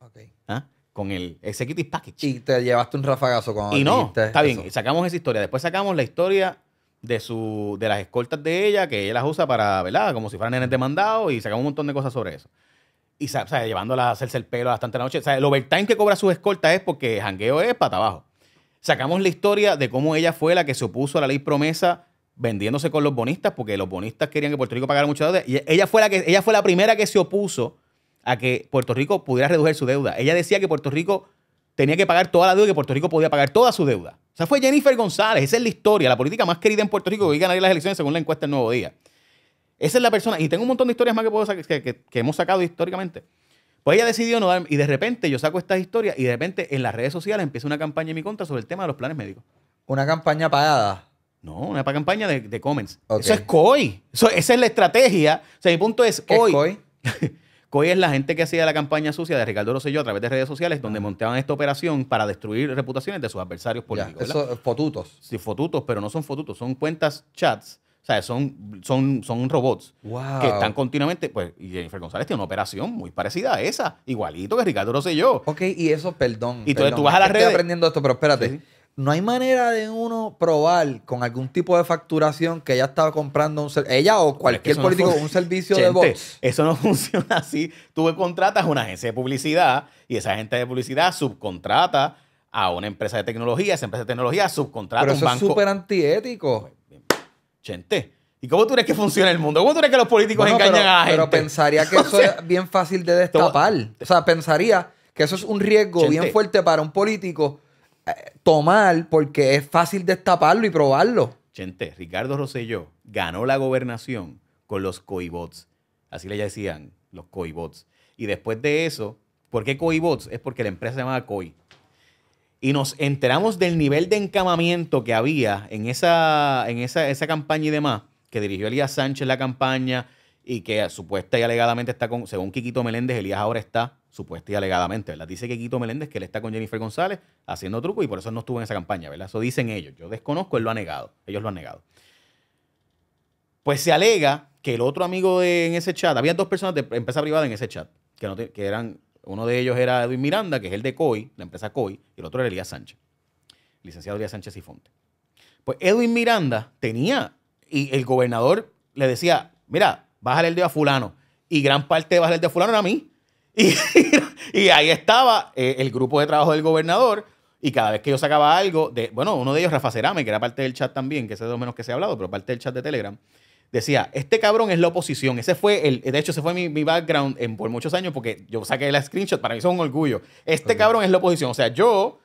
Okay. ¿Ah? Con el executive package. Y te llevaste un rafagazo con Y no, está bien, sacamos esa historia. Después sacamos la historia de su de las escoltas de ella que ella las usa para, ¿verdad? Como si fueran nenes demandado y sacamos un montón de cosas sobre eso. Y o sea, llevándola a hacerse el pelo bastante la noche. O sea, el overtime que cobra sus escoltas es porque jangueo es pata abajo. Sacamos la historia de cómo ella fue la que se opuso a la ley promesa vendiéndose con los bonistas porque los bonistas querían que Puerto Rico pagara mucha deuda y ella fue la que ella fue la primera que se opuso a que Puerto Rico pudiera reducir su deuda. Ella decía que Puerto Rico tenía que pagar toda la deuda y que Puerto Rico podía pagar toda su deuda. O sea, fue Jennifer González. Esa es la historia, la política más querida en Puerto Rico que hoy ganaría las elecciones según la encuesta del Nuevo Día. Esa es la persona. Y tengo un montón de historias más que, puedo que, hemos sacado históricamente. Pues ella decidió no darme. Y de repente yo saco estas historias y de repente en las redes sociales empieza una campaña en mi contra sobre el tema de los planes médicos. ¿Una campaña pagada? No, una campaña de, de comments. Eso es COI. Eso, esa es la estrategia. O sea, mi punto es hoy. Es Coy es la gente que hacía la campaña sucia de Ricardo Rosselló a través de redes sociales, donde montaban esta operación para destruir reputaciones de sus adversarios políticos. Ya, eso, fotutos. Sí, fotutos, pero no son fotutos, son cuentas chats. O sea, son, son, son robots que están continuamente. Pues, y Jennifer González tiene una operación muy parecida a esa, igualito que Ricardo Rosselló. Ok, y eso, perdón. Y tú vas a las redes. Estoy aprendiendo esto, pero espérate no hay manera de uno probar con algún tipo de facturación que ella estaba comprando un ella o cualquier político un servicio de voz. Eso no funciona así. Tú contratas a una agencia de publicidad y esa agencia de publicidad subcontrata a una empresa de tecnología, esa empresa de tecnología subcontrata Pero a un eso es súper antiético. Chente, pues, ¿Y cómo tú crees que funciona el mundo? ¿Cómo tú crees que los políticos engañan a gente? Pero pensaría que eso es bien fácil de destapar. O sea, pensaría que eso es un riesgo bien fuerte para un político tomar porque es fácil destaparlo y probarlo. Gente, Ricardo Rosselló ganó la gobernación con los coibots. Así le decían, los coibots. Y después de eso, ¿por qué coibots? Es porque la empresa se llamaba COI. Y nos enteramos del nivel de encamamiento que había en esa, en esa, esa campaña y demás, que dirigió Elías Sánchez la campaña, y que supuesta y alegadamente está con, según Quiquito Meléndez, Elías ahora está supuesta y alegadamente, ¿verdad? Dice que Quiquito Meléndez que él está con Jennifer González haciendo truco y por eso no estuvo en esa campaña, ¿verdad? Eso dicen ellos. Yo desconozco, él lo ha negado. Ellos lo han negado. Pues se alega que el otro amigo en ese chat, había dos personas de empresa privada en ese chat, que, no que eran, uno de ellos era Edwin Miranda, que es el de COI, la empresa COI, y el otro era Elías Sánchez, licenciado Elías Sánchez y Fonte. Pues Edwin Miranda tenía, y el gobernador le decía, mira, bájale el dedo a fulano. Y gran parte de bajar el dedo a fulano a mí. Y, y ahí estaba eh, el grupo de trabajo del gobernador. Y cada vez que yo sacaba algo, de, bueno, uno de ellos, Rafa Cerame, que era parte del chat también, que es de lo menos que se ha hablado, pero parte del chat de Telegram, decía, este cabrón es la oposición. Ese fue el, de hecho, ese fue mi, background en, por muchos años, porque yo saqué la screenshot, para mí son un orgullo. Este cabrón es la oposición. O sea, yo...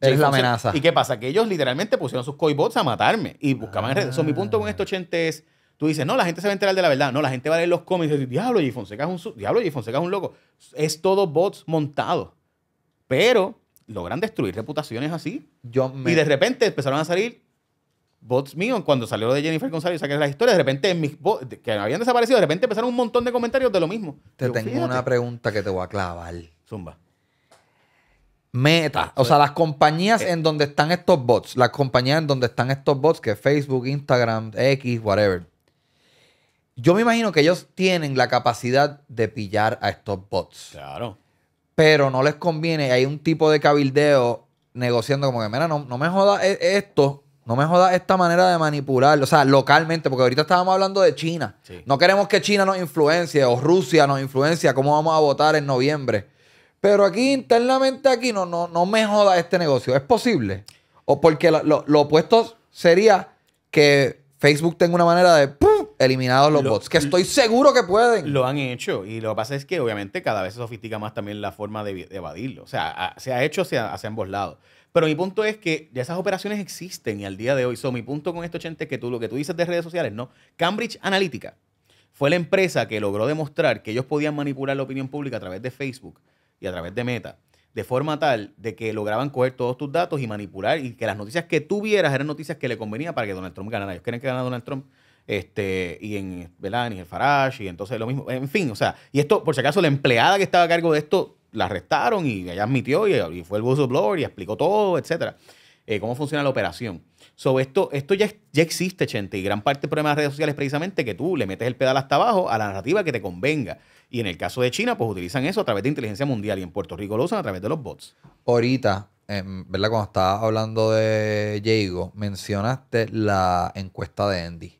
Es la amenaza. ¿Y qué pasa? Que ellos literalmente pusieron sus coibots a matarme y buscaban son redes. mi punto con estos 80 es Tú dices, no, la gente se va a enterar de la verdad. No, la gente va a leer los cómics y decir, diablo, y Fonseca es un, y Fonseca es un loco. Es todo bots montados. Pero logran destruir reputaciones así. Y de repente empezaron a salir bots míos. Cuando salió lo de Jennifer González, y saqué las historia de repente mis bots, que habían desaparecido, de repente empezaron un montón de comentarios de lo mismo. Te tengo una pregunta que te voy a clavar. Zumba. Meta, o sea, las compañías eh. en donde están estos bots, las compañías en donde están estos bots, que Facebook, Instagram, X, whatever yo me imagino que ellos tienen la capacidad de pillar a estos bots. Claro. Pero no les conviene. Hay un tipo de cabildeo negociando como que, mira, no, no me joda e, esto. No me joda esta manera de manipular, o sea, localmente, porque ahorita estábamos hablando de China. No queremos que China nos influencie o Rusia nos influencie, cómo vamos a votar en noviembre. Pero aquí, internamente, aquí no, no, no me joda este negocio. ¿Es posible? O porque lo, lo opuesto sería que Facebook tenga una manera de eliminados los bots, que estoy seguro que pueden. Lo han hecho y lo que pasa es que obviamente cada vez se sofistica más también la forma de, evadirlo. O sea, se ha hecho hacia, ambos lados. Pero mi punto es que ya esas operaciones existen y al día de hoy. mi punto con esto, gente, es que tú lo que tú dices de redes sociales, no. Cambridge Analytica fue la empresa que logró demostrar que ellos podían manipular la opinión pública a través de Facebook y a través de Meta de forma tal de que lograban coger todos tus datos y manipular y que las noticias que tú vieras eran noticias que le convenían para que Donald Trump ganara. Ellos quieren que gana Donald Trump este, y en, ¿verdad? En el Farage, y entonces lo mismo, en fin, o sea, y esto, por si acaso, la empleada que estaba a cargo de esto la arrestaron y ella admitió y, fue el whistleblower y explicó todo, etcétera. Eh, cómo funciona la operación. sobre esto, esto ya, ya existe, gente y gran parte del problema de las redes sociales es precisamente que tú le metes el pedal hasta abajo a la narrativa que te convenga. Y en el caso de China, pues utilizan eso a través de inteligencia mundial y en Puerto Rico lo usan a través de los bots. Ahorita, em, ¿verdad? Cuando estaba hablando de Diego, mencionaste la encuesta de Andy.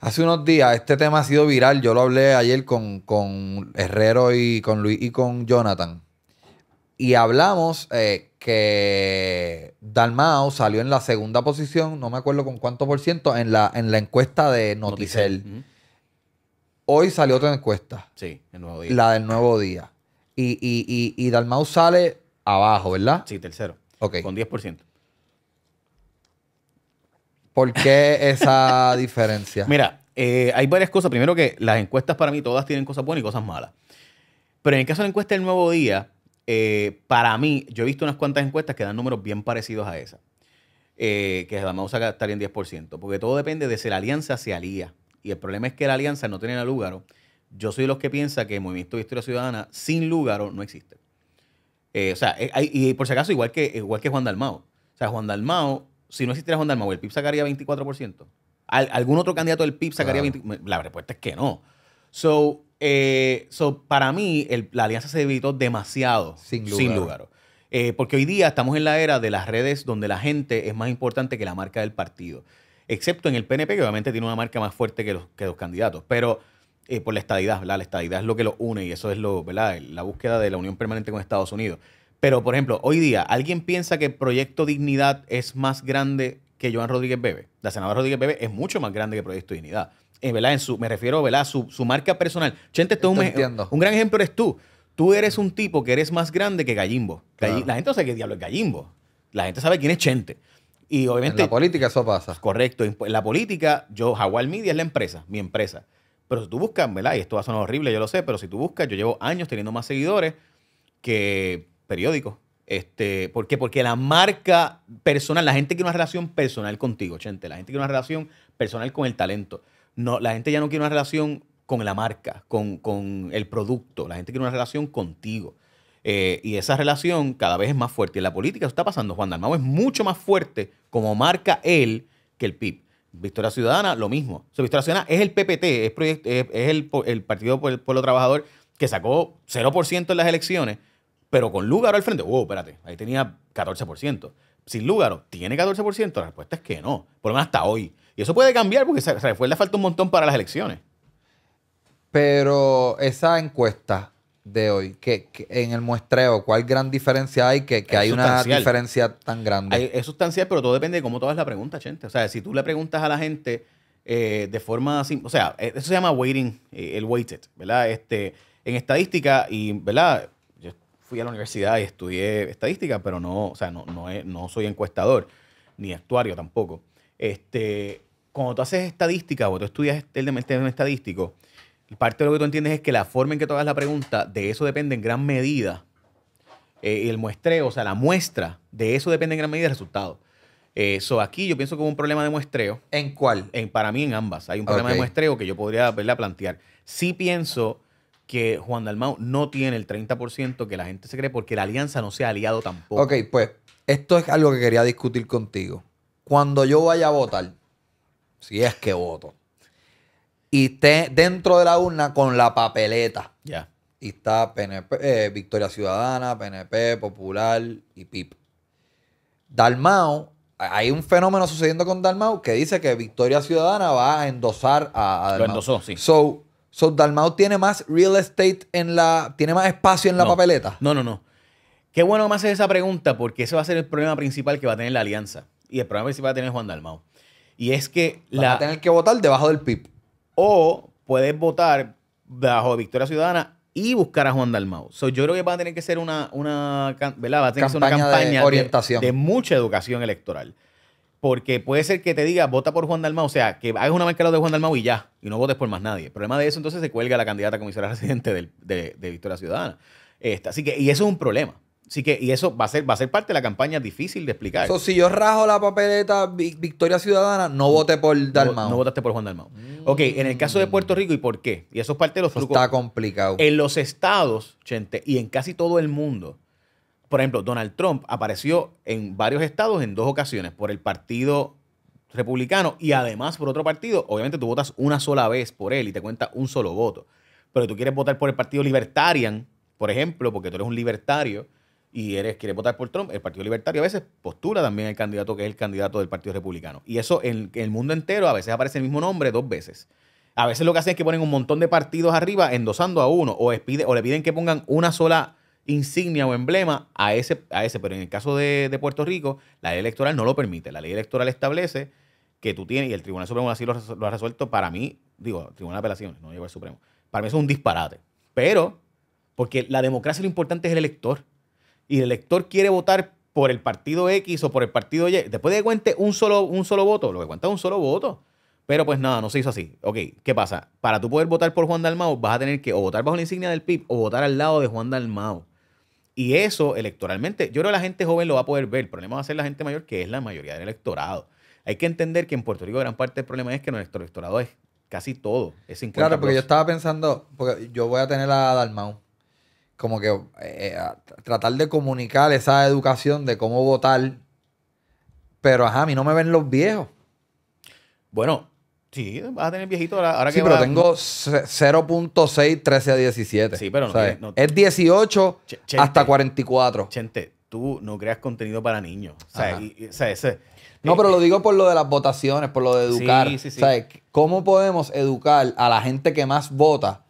Hace unos días, este tema ha sido viral. Yo lo hablé ayer con, Herrero y con Luis y con Jonathan. Y hablamos eh, que Dalmao salió en la segunda posición, no me acuerdo con cuánto por ciento, en la, en la encuesta de Noticel. Hoy salió otra encuesta. Sí, La del nuevo día. Y, y, Dalmau sale abajo, ¿verdad? Sí, tercero. Ok. Con 10%. ¿Por qué esa diferencia? Mira, eh, hay varias cosas. Primero que las encuestas para mí todas tienen cosas buenas y cosas malas. Pero en el caso de la encuesta del Nuevo Día, eh, para mí, yo he visto unas cuantas encuestas que dan números bien parecidos a esa. Eh, que vamos a estar en 10%. Porque todo depende de si la alianza se alía. Y el problema es que la alianza no tiene lugar. Yo soy de los que piensa que el Movimiento de Historia Ciudadana sin lugar no existe. Eh, o sea, y por si acaso, igual que, igual que Juan Dalmao. O sea, Juan Dalmao si no existiera Juan Dalmau, ¿el PIB sacaría 24%? ¿Al, ¿Algún otro candidato del PIB sacaría 24%? La respuesta es que no. So, eh, so para mí, la alianza se debilitó demasiado. Sin lugar. Sin lugar. Eh, porque hoy día estamos en la era de las redes donde la gente es más importante que la marca del partido. Excepto en el PNP, que obviamente tiene una marca más fuerte que los, que dos candidatos. Pero eh, por la estadidad, La estadidad es lo que los une y eso es lo, La búsqueda de la unión permanente con Estados Unidos. Pero, por ejemplo, hoy día, ¿alguien piensa que el Proyecto Dignidad es más grande que Joan Rodríguez Bebe? La senadora Rodríguez Bebe es mucho más grande que Proyecto Dignidad. Eh, ¿verdad? En su, me refiero ¿verdad? a su, su, marca personal. Chente, un, gran ejemplo es tú. Tú eres un tipo que eres más grande que Gallimbo. La gente no sabe qué diablo es Gallimbo. La gente sabe quién es Chente. Y obviamente. En la política eso pasa. Correcto. En la política, yo, Jaguar Media es la empresa, mi empresa. Pero si tú buscas, ¿verdad? Y esto va a sonar horrible, yo lo sé, pero si tú buscas, yo llevo años teniendo más seguidores que periódicos. Este, ¿Por qué? Porque la marca personal, la gente quiere una relación personal contigo, gente. La gente quiere una relación personal con el talento. No, la gente ya no quiere una relación con la marca, con, el producto. La gente quiere una relación contigo. Eh, y esa relación cada vez es más fuerte. Y en la política eso está pasando. Juan Dalmau es mucho más fuerte como marca él que el PIB. Victoria Ciudadana, lo mismo. Victoria Ciudadana es el PPT, es, proyecto, es, el, el, Partido Pueblo Trabajador que sacó 0% en las elecciones pero con Lugaro al frente, wow, espérate, ahí tenía 14%. Sin Lugaro ¿tiene 14%? La respuesta es que no, por lo menos hasta hoy. Y eso puede cambiar porque se, le falta un montón para las elecciones. Pero esa encuesta de hoy, que, en el muestreo, ¿cuál gran diferencia hay? Que, hay una diferencia tan grande. es sustancial, pero todo depende de cómo tú hagas la pregunta, gente. O sea, si tú le preguntas a la gente eh, de forma así, o sea, eh, eso se llama waiting, eh, el weighted, ¿verdad? Este, en estadística y, ¿verdad? fui a la universidad y estudié estadística, pero no, o sea, no, no, no soy encuestador ni actuario tampoco. Este, cuando tú haces estadística o tú estudias el tema estadístico, parte de lo que tú entiendes es que la forma en que tú hagas la pregunta, de eso depende en gran medida. Eh, el muestreo, o sea, la muestra, de eso depende en gran medida el resultado. Eso eh, aquí yo pienso que hubo un problema de muestreo. ¿En cuál? En, para mí en ambas. Hay un problema de muestreo que yo podría plantear. Sí pienso que Juan Dalmau no tiene el 30% que la gente se cree porque la alianza no se ha aliado tampoco. Ok, pues esto es algo que quería discutir contigo. Cuando yo vaya a votar, si es que voto, y esté dentro de la urna con la papeleta. Ya. Y está eh, Victoria Ciudadana, PNP, Popular y PIP. Dalmao, hay un fenómeno sucediendo con Dalmau que dice que Victoria Ciudadana va a endosar a, Dalmau. Lo endosó, sí. So, So, Dalmau tiene más real estate en la. Tiene más espacio en la papeleta. No, no, no. Qué bueno que me haces esa pregunta, porque ese va a ser el problema principal que va a tener la alianza. Y el problema principal va a tener Juan Dalmau. Y es que. Va a tener que votar debajo del PIB. O puedes votar debajo de Victoria Ciudadana y buscar a Juan Dalmau. So, yo creo que va a tener que ser una, una, ¿verdad? campaña una campaña de mucha educación electoral. Porque puede ser que te diga, vota por Juan Dalmau, o sea, que hagas una marca de Juan Dalmau y ya, y no votes por más nadie. El problema de eso entonces se cuelga la candidata a comisaria residente de, Victoria Ciudadana. así que, y eso es un problema. Así que, y eso va a ser, va a ser parte de la campaña difícil de explicar. eso. si yo rajo la papeleta Victoria Ciudadana, no vote por Dalmau. No, votaste por Juan Dalmau. Ok, en el caso de Puerto Rico, ¿y por qué? Y eso es parte de los eso Está complicado. En los estados, gente, y en casi todo el mundo, por ejemplo, Donald Trump apareció en varios estados en dos ocasiones por el partido republicano y además por otro partido. Obviamente tú votas una sola vez por él y te cuenta un solo voto. Pero tú quieres votar por el partido Libertarian, por ejemplo, porque tú eres un libertario y eres, quieres votar por Trump. El partido libertario a veces postula también al candidato que es el candidato del partido republicano. Y eso en, el mundo entero a veces aparece el mismo nombre dos veces. A veces lo que hacen es que ponen un montón de partidos arriba endosando a uno o, o le piden que pongan una sola insignia o emblema a ese, a ese. Pero en el caso de, Puerto Rico, la ley electoral no lo permite. La ley electoral establece que tú tienes, y el Tribunal Supremo así lo, ha resuelto para mí, digo, Tribunal de Apelaciones, no llegó al Supremo. Para mí eso es un disparate. Pero, porque la democracia lo importante es el elector. Y el elector quiere votar por el partido X o por el partido Y. Después de que cuente un solo, un solo voto, lo que cuenta es un solo voto. Pero pues nada, no se hizo así. Ok, ¿qué pasa? Para tú poder votar por Juan Dalmao, vas a tener que o votar bajo la insignia del PIB o votar al lado de Juan Dalmao. Y eso electoralmente, yo creo que la gente joven lo va a poder ver. El problema va a ser la gente mayor, que es la mayoría del electorado. Hay que entender que en Puerto Rico gran parte del problema es que nuestro electorado es casi todo. Es increíble. claro, porque yo estaba pensando, porque yo voy a tener a Dalmau, como que eh, tratar de comunicar esa educación de cómo votar, pero ajá, a mí no me ven los viejos. Bueno, Sí, vas a tener viejito ahora, sí, que pero tengo 0.6, 13 a 17. Sí, pero no es 18 hasta 44. Gente, tú no creas contenido para niños. No, eh, pero lo eh, digo por lo de las votaciones, por lo de educar. sí, sí. ¿Cómo podemos educar a la gente que más vota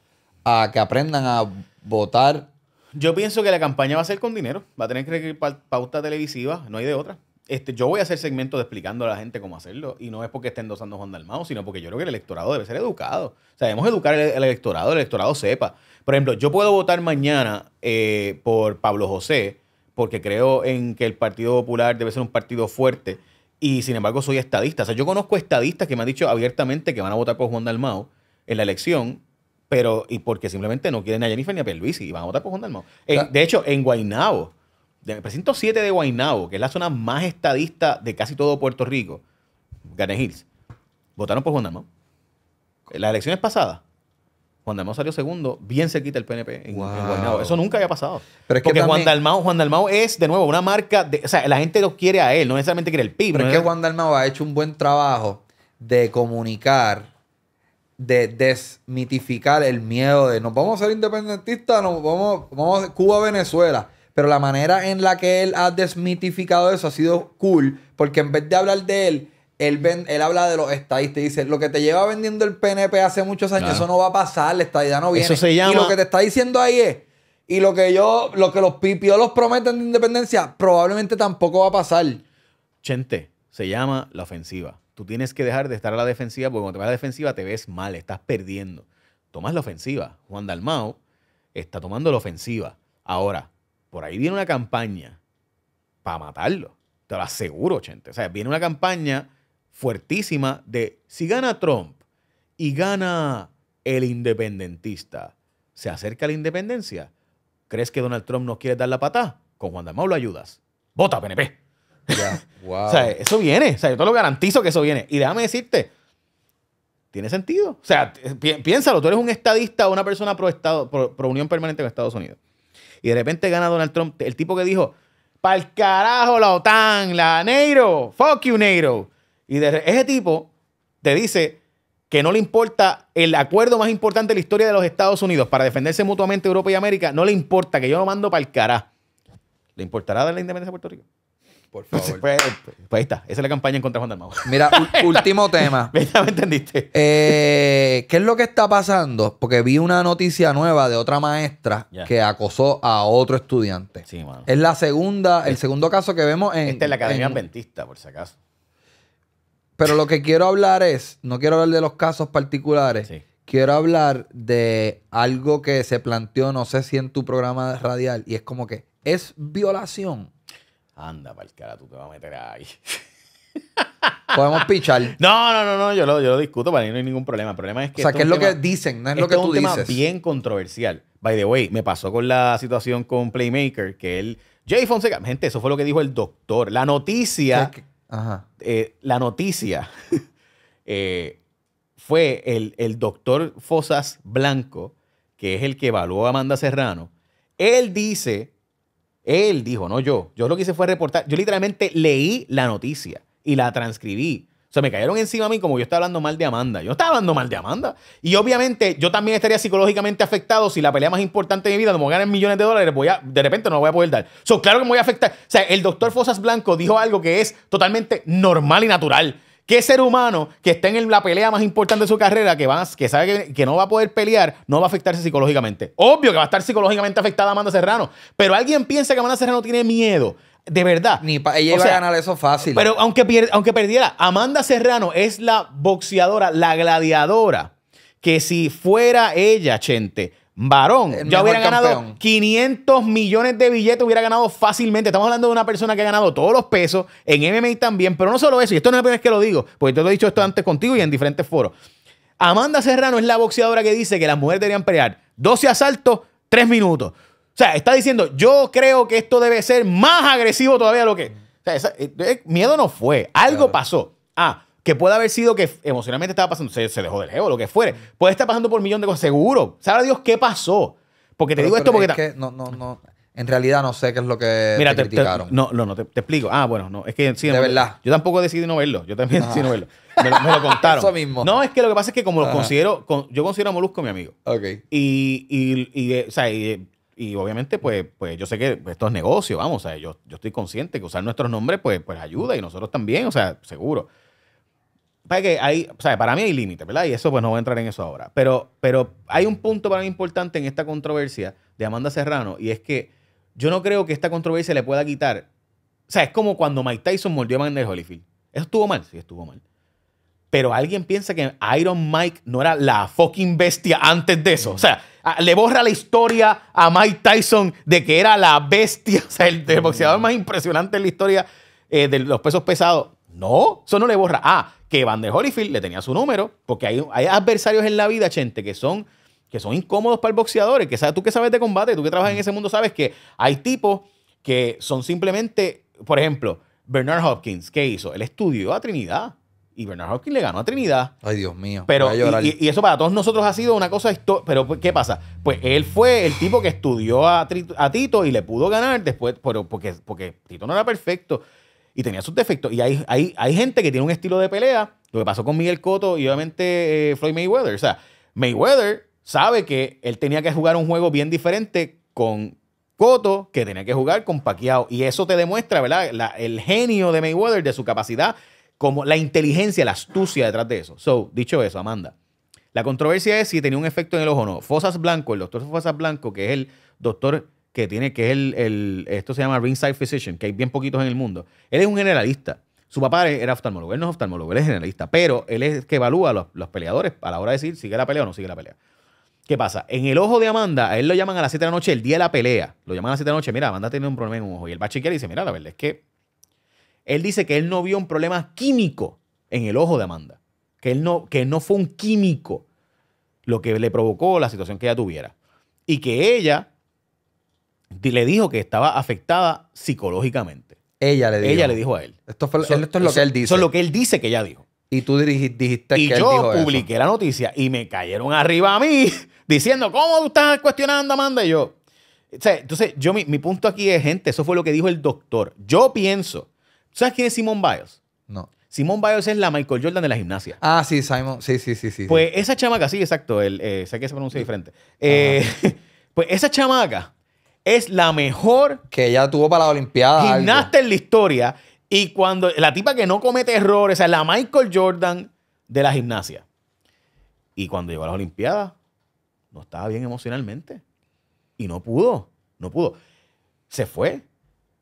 a que aprendan a votar? Yo pienso que la campaña va a ser con dinero. Va a tener que requerir pauta televisiva, no hay de otra. Este, yo voy a hacer segmentos explicando a la gente cómo hacerlo. Y no es porque esté endosando Juan Dalmao, sino porque yo creo que el electorado debe ser educado. O sea, debemos educar al el electorado, el electorado sepa. Por ejemplo, yo puedo votar mañana eh, por Pablo José, porque creo en que el Partido Popular debe ser un partido fuerte. Y sin embargo, soy estadista. O sea, yo conozco estadistas que me han dicho abiertamente que van a votar por Juan Dalmao en la elección pero y porque simplemente no quieren a Jennifer ni a Pierluisi y van a votar por Juan Dalmau. de hecho, en Guaynabo del precinto 7 de Guaynabo, que es la zona más estadista de casi todo Puerto Rico, Gane Hills, votaron por Juan Dalmau. En las elecciones pasadas, Juan Dalmau salió segundo, bien se quita el PNP en, Eso nunca había pasado. Porque Juan, Dalmau, es, de nuevo, una marca. De, o sea, la gente lo quiere a él, no necesariamente quiere el PIB. Pero es que Juan Dalmau ha hecho un buen trabajo de comunicar, de desmitificar el miedo de nos vamos a ser independentistas, nos vamos, vamos Cuba-Venezuela pero la manera en la que él ha desmitificado eso ha sido cool, porque en vez de hablar de él, él, él habla de los estadistas y dice, lo que te lleva vendiendo el PNP hace muchos años, eso no va a pasar, la estadidad no viene. Eso se llama... Y lo que te está diciendo ahí es, y lo que yo, lo que los pipiolos prometen de independencia, probablemente tampoco va a pasar. Chente, se llama la ofensiva. Tú tienes que dejar de estar a la defensiva, porque cuando te vas a la defensiva te ves mal, estás perdiendo. Tomas la ofensiva. Juan Dalmao está tomando la ofensiva. Ahora, por ahí viene una campaña para matarlo. Te lo aseguro, gente. O sea, viene una campaña fuertísima de si gana Trump y gana el independentista, se acerca a la independencia. ¿Crees que Donald Trump nos quiere dar la patada? Con Juan Dalmau lo ayudas. ¡Vota, PNP! o sea, eso viene. O sea, yo te lo garantizo que eso viene. Y déjame decirte, tiene sentido. O sea, piénsalo, tú eres un estadista o una persona pro, estado, pro unión permanente con Estados Unidos. Y de repente gana Donald Trump, el tipo que dijo, el carajo la OTAN, la NATO, fuck you NATO. Y de, ese tipo te dice que no le importa el acuerdo más importante de la historia de los Estados Unidos para defenderse mutuamente Europa y América, no le importa que yo lo mando para el carajo. ¿Le importará dar la independencia a Puerto Rico? Por favor. Pues, ahí está. Esa es la campaña en contra de Juan Dalmau. Mira, último tema. ¿Ya me entendiste? Eh, ¿Qué es lo que está pasando? Porque vi una noticia nueva de otra maestra que acosó a otro estudiante. Sí, mano. Es la segunda, el segundo caso que vemos en... Esta es la Academia Adventista, por si acaso. Pero lo que quiero hablar es, no quiero hablar de los casos particulares. Quiero hablar de algo que se planteó, no sé si en tu programa radial, y es como que es violación Anda, para cara, tú te vas a meter ahí. Podemos pichar. No, no, no, yo lo, yo lo discuto, para mí no hay ningún problema. El problema es que. O sea, ¿qué es, lo que dicen? No es lo que tú dices. Es un tema bien controversial. By the way, me pasó con la situación con Playmaker, que él. Jay Fonseca, gente, eso fue lo que dijo el doctor. La noticia. Ajá. Eh, la noticia eh, fue el, el doctor Fosas Blanco, que es el que evaluó a Amanda Serrano. Él dice él dijo, no yo. Yo lo que hice fue reportar. Yo literalmente leí la noticia y la transcribí. O sea, me cayeron encima a mí como yo estaba hablando mal de Amanda. Yo estaba hablando mal de Amanda. Y obviamente yo también estaría psicológicamente afectado si la pelea más importante de mi vida, como ganar millones de dólares, voy de repente no la voy a poder dar. O sea, claro que me voy a afectar. O sea, el doctor Fosas Blanco dijo algo que es totalmente normal y natural. ¿Qué ser humano que está en la pelea más importante de su carrera, que, que sabe que, no va a poder pelear, no va a afectarse psicológicamente? Obvio que va a estar psicológicamente afectada Amanda Serrano, pero alguien piensa que Amanda Serrano tiene miedo. De verdad. Ni para ella a ganar eso fácil. Pero aunque, aunque perdiera, Amanda Serrano es la boxeadora, la gladiadora, que si fuera ella, Chente, varón, ya hubiera ganado 500 millones de billetes, hubiera ganado fácilmente. Estamos hablando de una persona que ha ganado todos los pesos, en MMA también, pero no solo eso, y esto no es la primera vez que lo digo, porque te lo he dicho esto antes contigo y en diferentes foros. Amanda Serrano es la boxeadora que dice que las mujeres deberían pelear 12 asaltos, 3 minutos. O sea, está diciendo, yo creo que esto debe ser más agresivo todavía lo que... O sea, eh, eh, miedo no fue, algo pasó. Ah, que puede haber sido que emocionalmente estaba pasando, se, dejó del geo, lo que fuere. Puede estar pasando por millón de cosas, seguro. a Dios qué pasó. Porque te digo esto porque... Es que no, no, no. En realidad no sé qué es lo que Mira, te, criticaron. no, no, no, te, explico. Ah, bueno, no, es que sí, de verdad. Yo tampoco decidí no verlo, yo también ah. decidí no verlo. Me lo, contaron. Eso mismo. No, es que lo que pasa es que como lo considero, yo considero a Molusco mi amigo. Ok. Y, y, eh, o sea, y, obviamente, pues, pues yo sé que esto es negocio, vamos, o sea, yo, estoy consciente que usar nuestros nombres, pues, pues ayuda y nosotros también, o sea, seguro que hay, Para mí hay límites, ¿verdad? Y eso pues no voy a entrar en eso ahora. Pero, pero hay un punto para mí importante en esta controversia de Amanda Serrano y es que yo no creo que esta controversia le pueda quitar. O sea, es como cuando Mike Tyson mordió a Mander Holyfield. Eso estuvo mal, sí, estuvo mal. Pero alguien piensa que Iron Mike no era la fucking bestia antes de eso. O sea, le borra la historia a Mike Tyson de que era la bestia, o sea, el, boxeador más impresionante en la historia eh, de los pesos pesados. No, eso no le borra. Ah, que Van der Holyfield le tenía su número, porque hay, adversarios en la vida, gente, que son, que son incómodos para el boxeador. Que sabes, tú que sabes de combate, tú que trabajas en ese mundo, sabes que hay tipos que son simplemente, por ejemplo, Bernard Hopkins, ¿qué hizo? Él estudió a Trinidad. Y Bernard Hopkins le ganó a Trinidad. Ay, Dios mío. Pero, y, eso para todos nosotros ha sido una cosa Pero, pues, ¿qué pasa? Pues él fue el tipo que estudió a, a, Tito y le pudo ganar después, pero porque, porque Tito no era perfecto y tenía sus defectos. Y hay, hay, gente que tiene un estilo de pelea, lo que pasó con Miguel Cotto y obviamente eh, Floyd Mayweather. O sea, Mayweather sabe que él tenía que jugar un juego bien diferente con Cotto que tenía que jugar con Paquiao. Y eso te demuestra, ¿verdad? el genio de Mayweather, de su capacidad, como la inteligencia, la astucia detrás de eso. So, dicho eso, Amanda. La controversia es si tenía un efecto en el ojo o no. Fosas Blanco, el doctor Fosas Blanco, que es el doctor que tiene, que es el, esto se llama ringside physician, que hay bien poquitos en el mundo. Él es un generalista. Su papá era oftalmólogo, él no es oftalmólogo, él es generalista, pero él es que evalúa a los, peleadores a la hora de decir sigue la pelea o no sigue la pelea. ¿Qué pasa? En el ojo de Amanda, a él lo llaman a las 7 de la noche el día de la pelea. Lo llaman a las 7 de la noche, mira, Amanda tiene un problema en un ojo. Y el va a dice, mira, la verdad es que él dice que él no vio un problema químico en el ojo de Amanda, que él no, que no fue un químico lo que le provocó la situación que ella tuviera. Y que ella le dijo que estaba afectada psicológicamente. Ella le dijo. Ella le dijo a él. Esto, es lo que él dice. Eso lo que él dice que ella dijo. Y tú dijiste, que él dijo Y yo publiqué la noticia y me cayeron arriba a mí diciendo, ¿cómo tú estás cuestionando, Amanda? Y yo. entonces, yo, mi, punto aquí es, gente, eso fue lo que dijo el doctor. Yo pienso. ¿Sabes quién es Simón Biles? No. Simón Biles es la Michael Jordan de la gimnasia. Ah, sí, Simon. Sí, sí, sí. sí pues esa chamaca, sí, exacto. Eh, sé que se pronuncia diferente. Eh, pues esa chamaca es la mejor. Que ella tuvo para la Olimpiada. Gimnasta en la historia. Y cuando. La tipa que no comete errores, es la Michael Jordan de la gimnasia. Y cuando llegó a las Olimpiadas, no estaba bien emocionalmente. Y no pudo. No pudo. Se fue.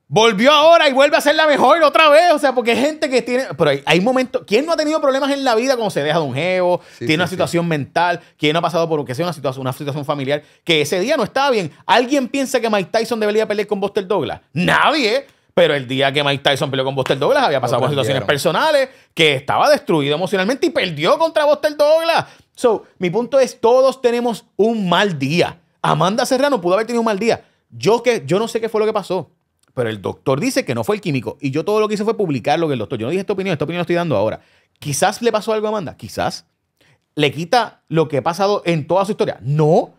Volvió ahora y vuelve a ser la mejor otra vez. O sea, porque hay gente que tiene. Pero hay, momentos. ¿Quién no ha tenido problemas en la vida como se deja de un jevo? tiene una situación mental. ¿Quién no ha pasado por que sea una situación, una situación familiar? Que ese día no estaba bien. ¿Alguien piensa que Mike Tyson debería pelear con Buster Douglas? Nadie. Pero el día que Mike Tyson peleó con Buster Douglas había pasado por situaciones personales, que estaba destruido emocionalmente y perdió contra Buster Douglas. So, mi punto es: todos tenemos un mal día. Amanda Serrano pudo haber tenido un mal día. Yo, que, yo no sé qué fue lo que pasó. Pero el doctor dice que no fue el químico. Y yo todo lo que hice fue publicar lo que el doctor. Yo no dije esta opinión, esta opinión la estoy dando ahora. Quizás le pasó algo a Amanda, quizás. ¿Le quita lo que ha pasado en toda su historia? No.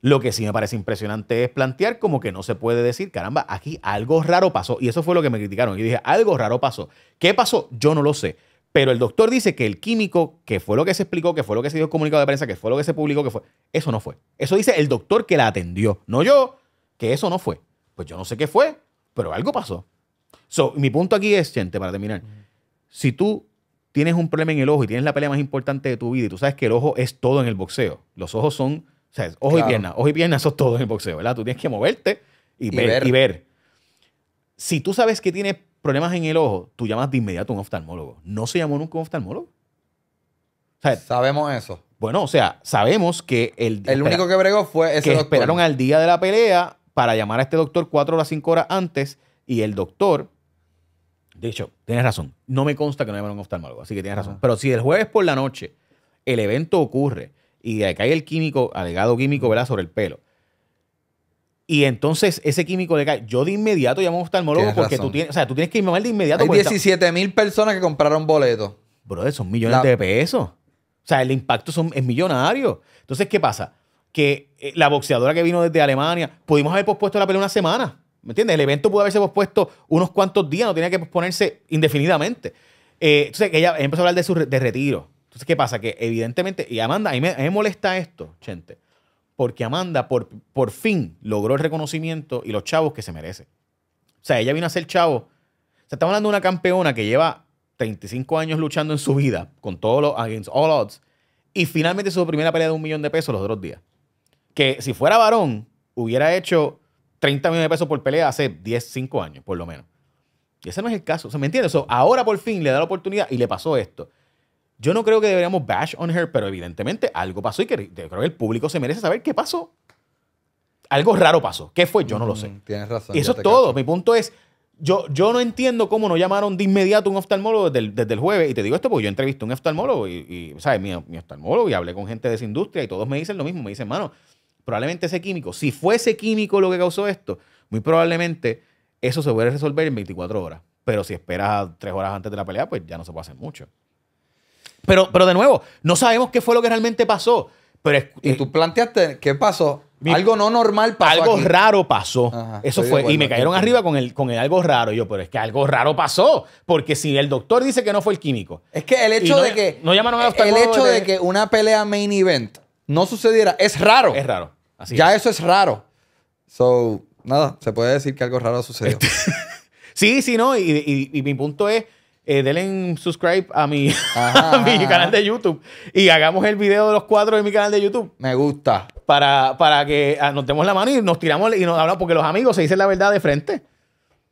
Lo que sí me parece impresionante es plantear como que no se puede decir, caramba, aquí algo raro pasó. Y eso fue lo que me criticaron. Y dije, algo raro pasó. ¿Qué pasó? Yo no lo sé. Pero el doctor dice que el químico, que fue lo que se explicó, que fue lo que se dio comunicado de prensa, que fue lo que se publicó, que fue. Eso no fue. Eso dice el doctor que la atendió, no yo, que eso no fue. Pues yo no sé qué fue. Pero algo pasó. So, mi punto aquí es, gente, para terminar. Si tú tienes un problema en el ojo y tienes la pelea más importante de tu vida y tú sabes que el ojo es todo en el boxeo. Los ojos son, o sea, ojo y pierna, ojo y pierna es todo en el boxeo, ¿verdad? Tú tienes que moverte y, ver, Si tú sabes que tienes problemas en el ojo, tú llamas de inmediato a un oftalmólogo. ¿No se llamó nunca un oftalmólogo? Sabemos eso. Bueno, o sea, sabemos que el... El único que bregó fue ese Que esperaron al día de la pelea para llamar a este doctor cuatro horas, cinco horas antes y el doctor, de hecho, tienes razón, no me consta que no llamaron a un oftalmólogo, así que tienes razón. Pero si el jueves por la noche el evento ocurre y cae el químico, alegado químico, ¿verdad? Sobre el pelo. Y entonces ese químico le cae. Yo de inmediato llamo a un oftalmólogo porque tú tienes, o sea, tú tienes que llamar de inmediato. Hay 17 mil personas que compraron boletos. Bro, son millones de pesos. O sea, el impacto son, es millonario. Entonces, ¿qué pasa? que eh, la boxeadora que vino desde Alemania, pudimos haber pospuesto la pelea una semana. ¿Me entiendes? El evento pudo haberse pospuesto unos cuantos días, no tenía que posponerse indefinidamente. Eh, entonces, ella empezó a hablar de su de retiro. Entonces, ¿qué pasa? Que evidentemente, y Amanda, a mí me, molesta esto, gente, porque Amanda por, por fin logró el reconocimiento y los chavos que se merece. O sea, ella vino a ser chavo. O sea, estamos hablando de una campeona que lleva 35 años luchando en su vida, con todos los, against all odds, y finalmente su primera pelea de un millón de pesos los otros días que si fuera varón, hubiera hecho 30 millones de pesos por pelea hace 10, 5 años, por lo menos. Y ese no es el caso. se ¿me entiendes? So, ahora por fin le da la oportunidad y le pasó esto. Yo no creo que deberíamos bash on her, pero evidentemente algo pasó y creo que el público se merece saber qué pasó. Algo raro pasó. ¿Qué fue? Yo no lo sé. tienes razón. Y eso es todo. Mi punto es, yo, yo no entiendo cómo no llamaron de inmediato un oftalmólogo desde el, jueves. Y te digo esto porque yo entrevisté a un oftalmólogo y, y ¿sabes? mi oftalmólogo y hablé con gente de esa industria y todos me dicen lo mismo. Me dicen, mano, probablemente ese químico, si fue ese químico lo que causó esto, muy probablemente eso se puede resolver en 24 horas. Pero si esperas tres horas antes de la pelea, pues ya no se puede hacer mucho. Pero, pero de nuevo, no sabemos qué fue lo que realmente pasó. Pero y eh, tú planteaste qué pasó. algo no normal pasó. Algo raro pasó. Eso fue. y me cayeron arriba con el, con algo raro. yo, pero es que algo raro pasó. Porque si el doctor dice que no fue el químico. Es que el hecho de que. No llamaron El hecho de que una pelea main event no sucediera es raro. Es raro ya eso es raro. So, nada, se puede decir que algo raro sucedió. Este, sí, sí, no. Y, mi punto es, eh, denle denle subscribe a mi, canal de YouTube y hagamos el video de los cuatro en mi canal de YouTube. Me gusta. Para, para que ah, nos demos la mano y nos tiramos y nos hablamos, porque los amigos se dicen la verdad de frente.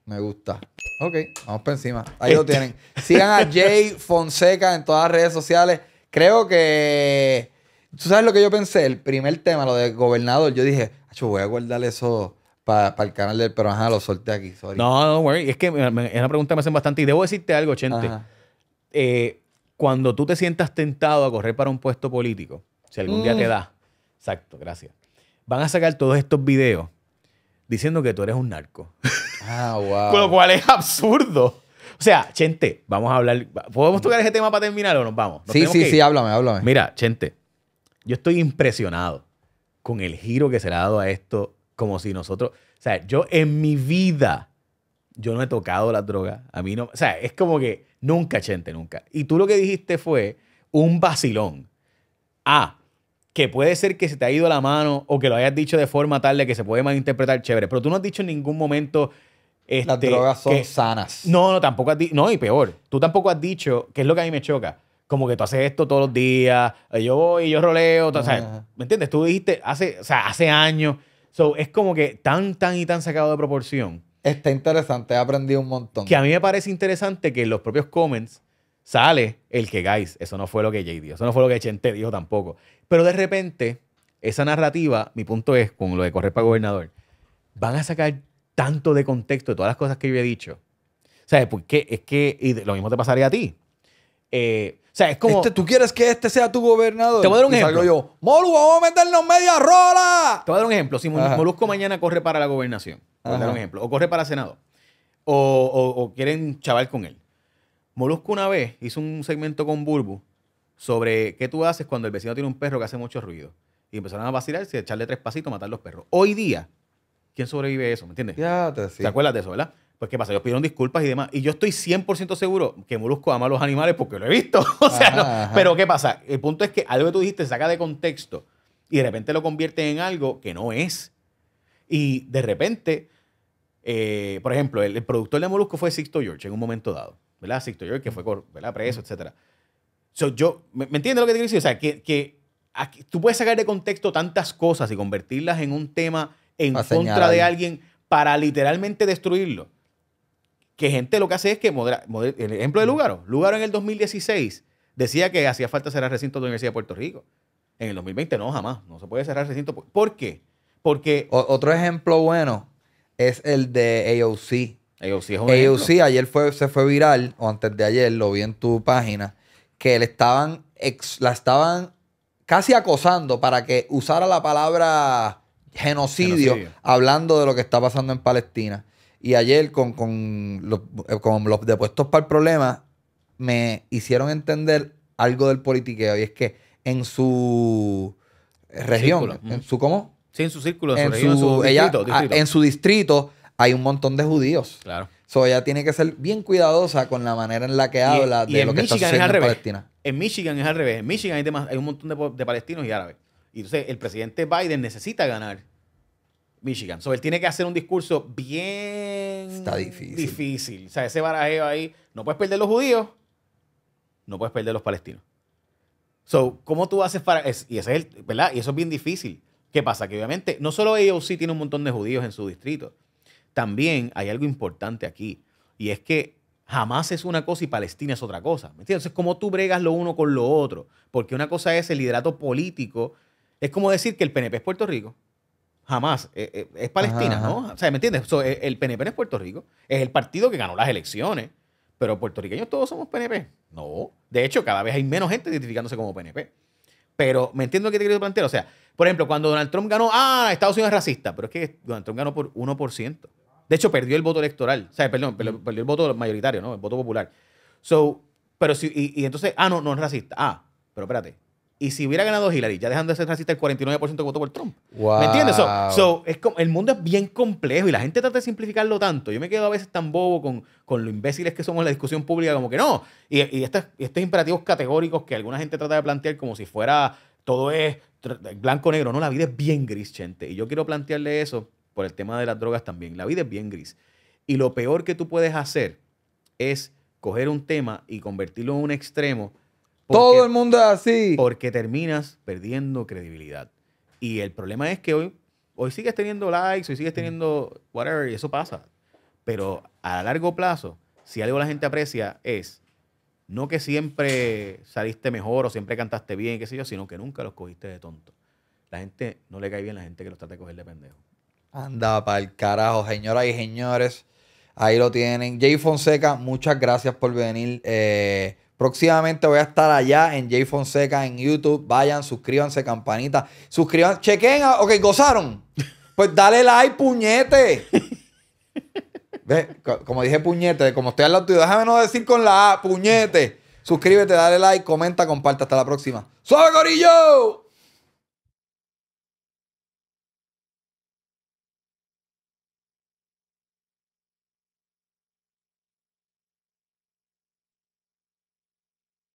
Me gusta. Ok, vamos por encima. Ahí lo este. tienen. Sigan a Jay Fonseca en todas las redes sociales. Creo que ¿Tú sabes lo que yo pensé? El primer tema, lo de gobernador, yo dije, yo voy a guardar eso para el canal del pero ajá, lo solté aquí, sorry. No, no, Es que es una pregunta que me hacen bastante. Y debo decirte algo, Chente. Eh, cuando tú te sientas tentado a correr para un puesto político, si algún día te mm. da, exacto, gracias. Van a sacar todos estos videos diciendo que tú eres un narco. Ah, wow. Con lo cual es absurdo. O sea, Chente, vamos a hablar. ¿Podemos tocar ese tema para terminar o nos vamos? sí, sí, sí, háblame, háblame. Mira, Chente, yo estoy impresionado con el giro que se le ha dado a esto, como si nosotros, o sea, yo en mi vida, yo no he tocado la droga, a mí no, o sea, es como que nunca, gente, nunca. Y tú lo que dijiste fue un vacilón. Ah, que puede ser que se te ha ido la mano o que lo hayas dicho de forma tal de que se puede malinterpretar chévere, pero tú no has dicho en ningún momento... Este, Las drogas son sanas. No, no, tampoco has dicho, no, y peor, tú tampoco has dicho, que es lo que a mí me choca, como que tú haces esto todos los días, eh, yo voy, yo roleo, o sea, ¿me entiendes? Tú dijiste hace, o hace años. So, es como que tan, tan y tan sacado de proporción. Está interesante, he aprendido un montón. Que a mí me parece interesante que en los propios comments sale el que, guys, eso no fue lo que Jay dijo, eso no fue lo que Chente dijo tampoco. Pero de repente, esa narrativa, mi punto es, con lo de correr para gobernador, van a sacar tanto de contexto de todas las cosas que yo he dicho. ¿Sabes? Porque es que y lo mismo te pasaría a ti. Eh, o sea, es como. Este, ¿Tú quieres que este sea tu gobernador? Te voy a dar un ejemplo. yo, Molusco, vamos a meternos media rola! Te voy a dar un ejemplo. Si Molusco mañana corre para la gobernación, te ejemplo. O corre para Senado. O, quieren chaval con él. Molusco una vez hizo un segmento con Burbu sobre qué tú haces cuando el vecino tiene un perro que hace mucho ruido. Y empezaron a vacilarse, echarle tres pasitos, matar los perros. Hoy día, ¿quién sobrevive a eso? ¿Me entiendes? Ya ¿Te acuerdas de eso, verdad? Pues, ¿qué pasa? Ellos pidieron disculpas y demás. Y yo estoy 100% seguro que Molusco ama a los animales porque lo he visto. o sea, pero ¿qué pasa? El punto es que algo que tú dijiste saca de contexto y de repente lo convierte en algo que no es. Y de repente, eh, por ejemplo, el, productor de Molusco fue Sixto George en un momento dado, ¿verdad? Sixto George, que fue ¿verdad? preso, etc. So, yo, ¿me, entiendes lo que te quiero O sea, que, que tú puedes sacar de contexto tantas cosas y convertirlas en un tema en contra de alguien para literalmente destruirlo que gente lo que hace es que, el ejemplo de Lugaro, Lugaro en el 2016 decía que hacía falta cerrar recinto de la Universidad de Puerto Rico. En el 2020 no, jamás, no se puede cerrar recinto. ¿Por qué? Porque... otro ejemplo bueno es el de AOC. AOC es un AOC ayer fue, se fue viral, o antes de ayer, lo vi en tu página, que le estaban la estaban casi acosando para que usara la palabra genocidio, hablando de lo que está pasando en Palestina. Y ayer con, los, depuestos para el problema me hicieron entender algo del politiqueo. Y es que en su región, en su cómo? Sí, en su círculo, en su, ah, distrito, En su distrito hay un montón de judíos. Claro. So ella tiene que ser bien cuidadosa con la manera en la que habla de lo que está sucediendo en Palestina. En Michigan es al revés. En Michigan hay, un montón de, de palestinos y árabes. Y entonces el presidente Biden necesita ganar Michigan. So, él tiene que hacer un discurso bien difícil. O sea, ese barajeo ahí, no puedes perder los judíos, no puedes perder los palestinos. So, ¿cómo tú haces para...? y, es el, y eso es bien difícil. ¿Qué pasa? Que obviamente no solo ellos sí tiene un montón de judíos en su distrito, también hay algo importante aquí. Y es que jamás es una cosa y Palestina es otra cosa. ¿Me entiendes? Entonces, ¿cómo tú bregas lo uno con lo otro? Porque una cosa es el liderato político. Es como decir que el PNP es Puerto Rico Jamás. Eh, eh, es Palestina, ¿no? O sea, ¿me entiendes? el PNP no es Puerto Rico. Es el partido que ganó las elecciones. Pero puertorriqueños todos somos PNP. No. De hecho, cada vez hay menos gente identificándose como PNP. Pero me entiendo que te quiero plantear. O sea, por ejemplo, cuando Donald Trump ganó, ah, Estados Unidos es racista. Pero es que Donald Trump ganó por 1%. De hecho, perdió el voto electoral. O sea, perdón, mm. perdió, el voto mayoritario, ¿no? El voto popular. So, pero si, y, y entonces, ah, no, no es racista. Ah, pero espérate, y si hubiera ganado Hillary, ya dejando de ser racista, el 49% votó por Trump. ¿Me entiendes? So, el mundo es bien complejo y la gente trata de simplificarlo tanto. Yo me quedo a veces tan bobo con, con lo imbéciles que somos en la discusión pública, como que no. Y, estos imperativos categóricos que alguna gente trata de plantear como si fuera todo es blanco-negro. No, la vida es bien gris, gente. Y yo quiero plantearle eso por el tema de las drogas también. La vida es bien gris. Y lo peor que tú puedes hacer es coger un tema y convertirlo en un extremo todo el mundo es así. Porque terminas perdiendo credibilidad. Y el problema es que hoy, hoy sigues teniendo likes, hoy sigues teniendo whatever, y eso pasa. Pero a largo plazo, si algo la gente aprecia es no que siempre saliste mejor o siempre cantaste bien, qué sé yo, sino que nunca los cogiste de tonto. La gente no le cae bien la gente que los trata de coger de pendejo. Anda para el carajo, señoras y señores. Ahí lo tienen. Jay Fonseca, muchas gracias por venir. Eh, Próximamente voy a estar allá en Jay Fonseca en YouTube. Vayan, suscríbanse, campanita. Suscríbanse. Chequen. Ah, ok, gozaron. Pues dale like, puñete. Como dije puñete, como estoy al lado tuyo, déjame no decir con la A, puñete. Suscríbete, dale like, comenta, comparte. Hasta la próxima. ¡Suave, gorillo!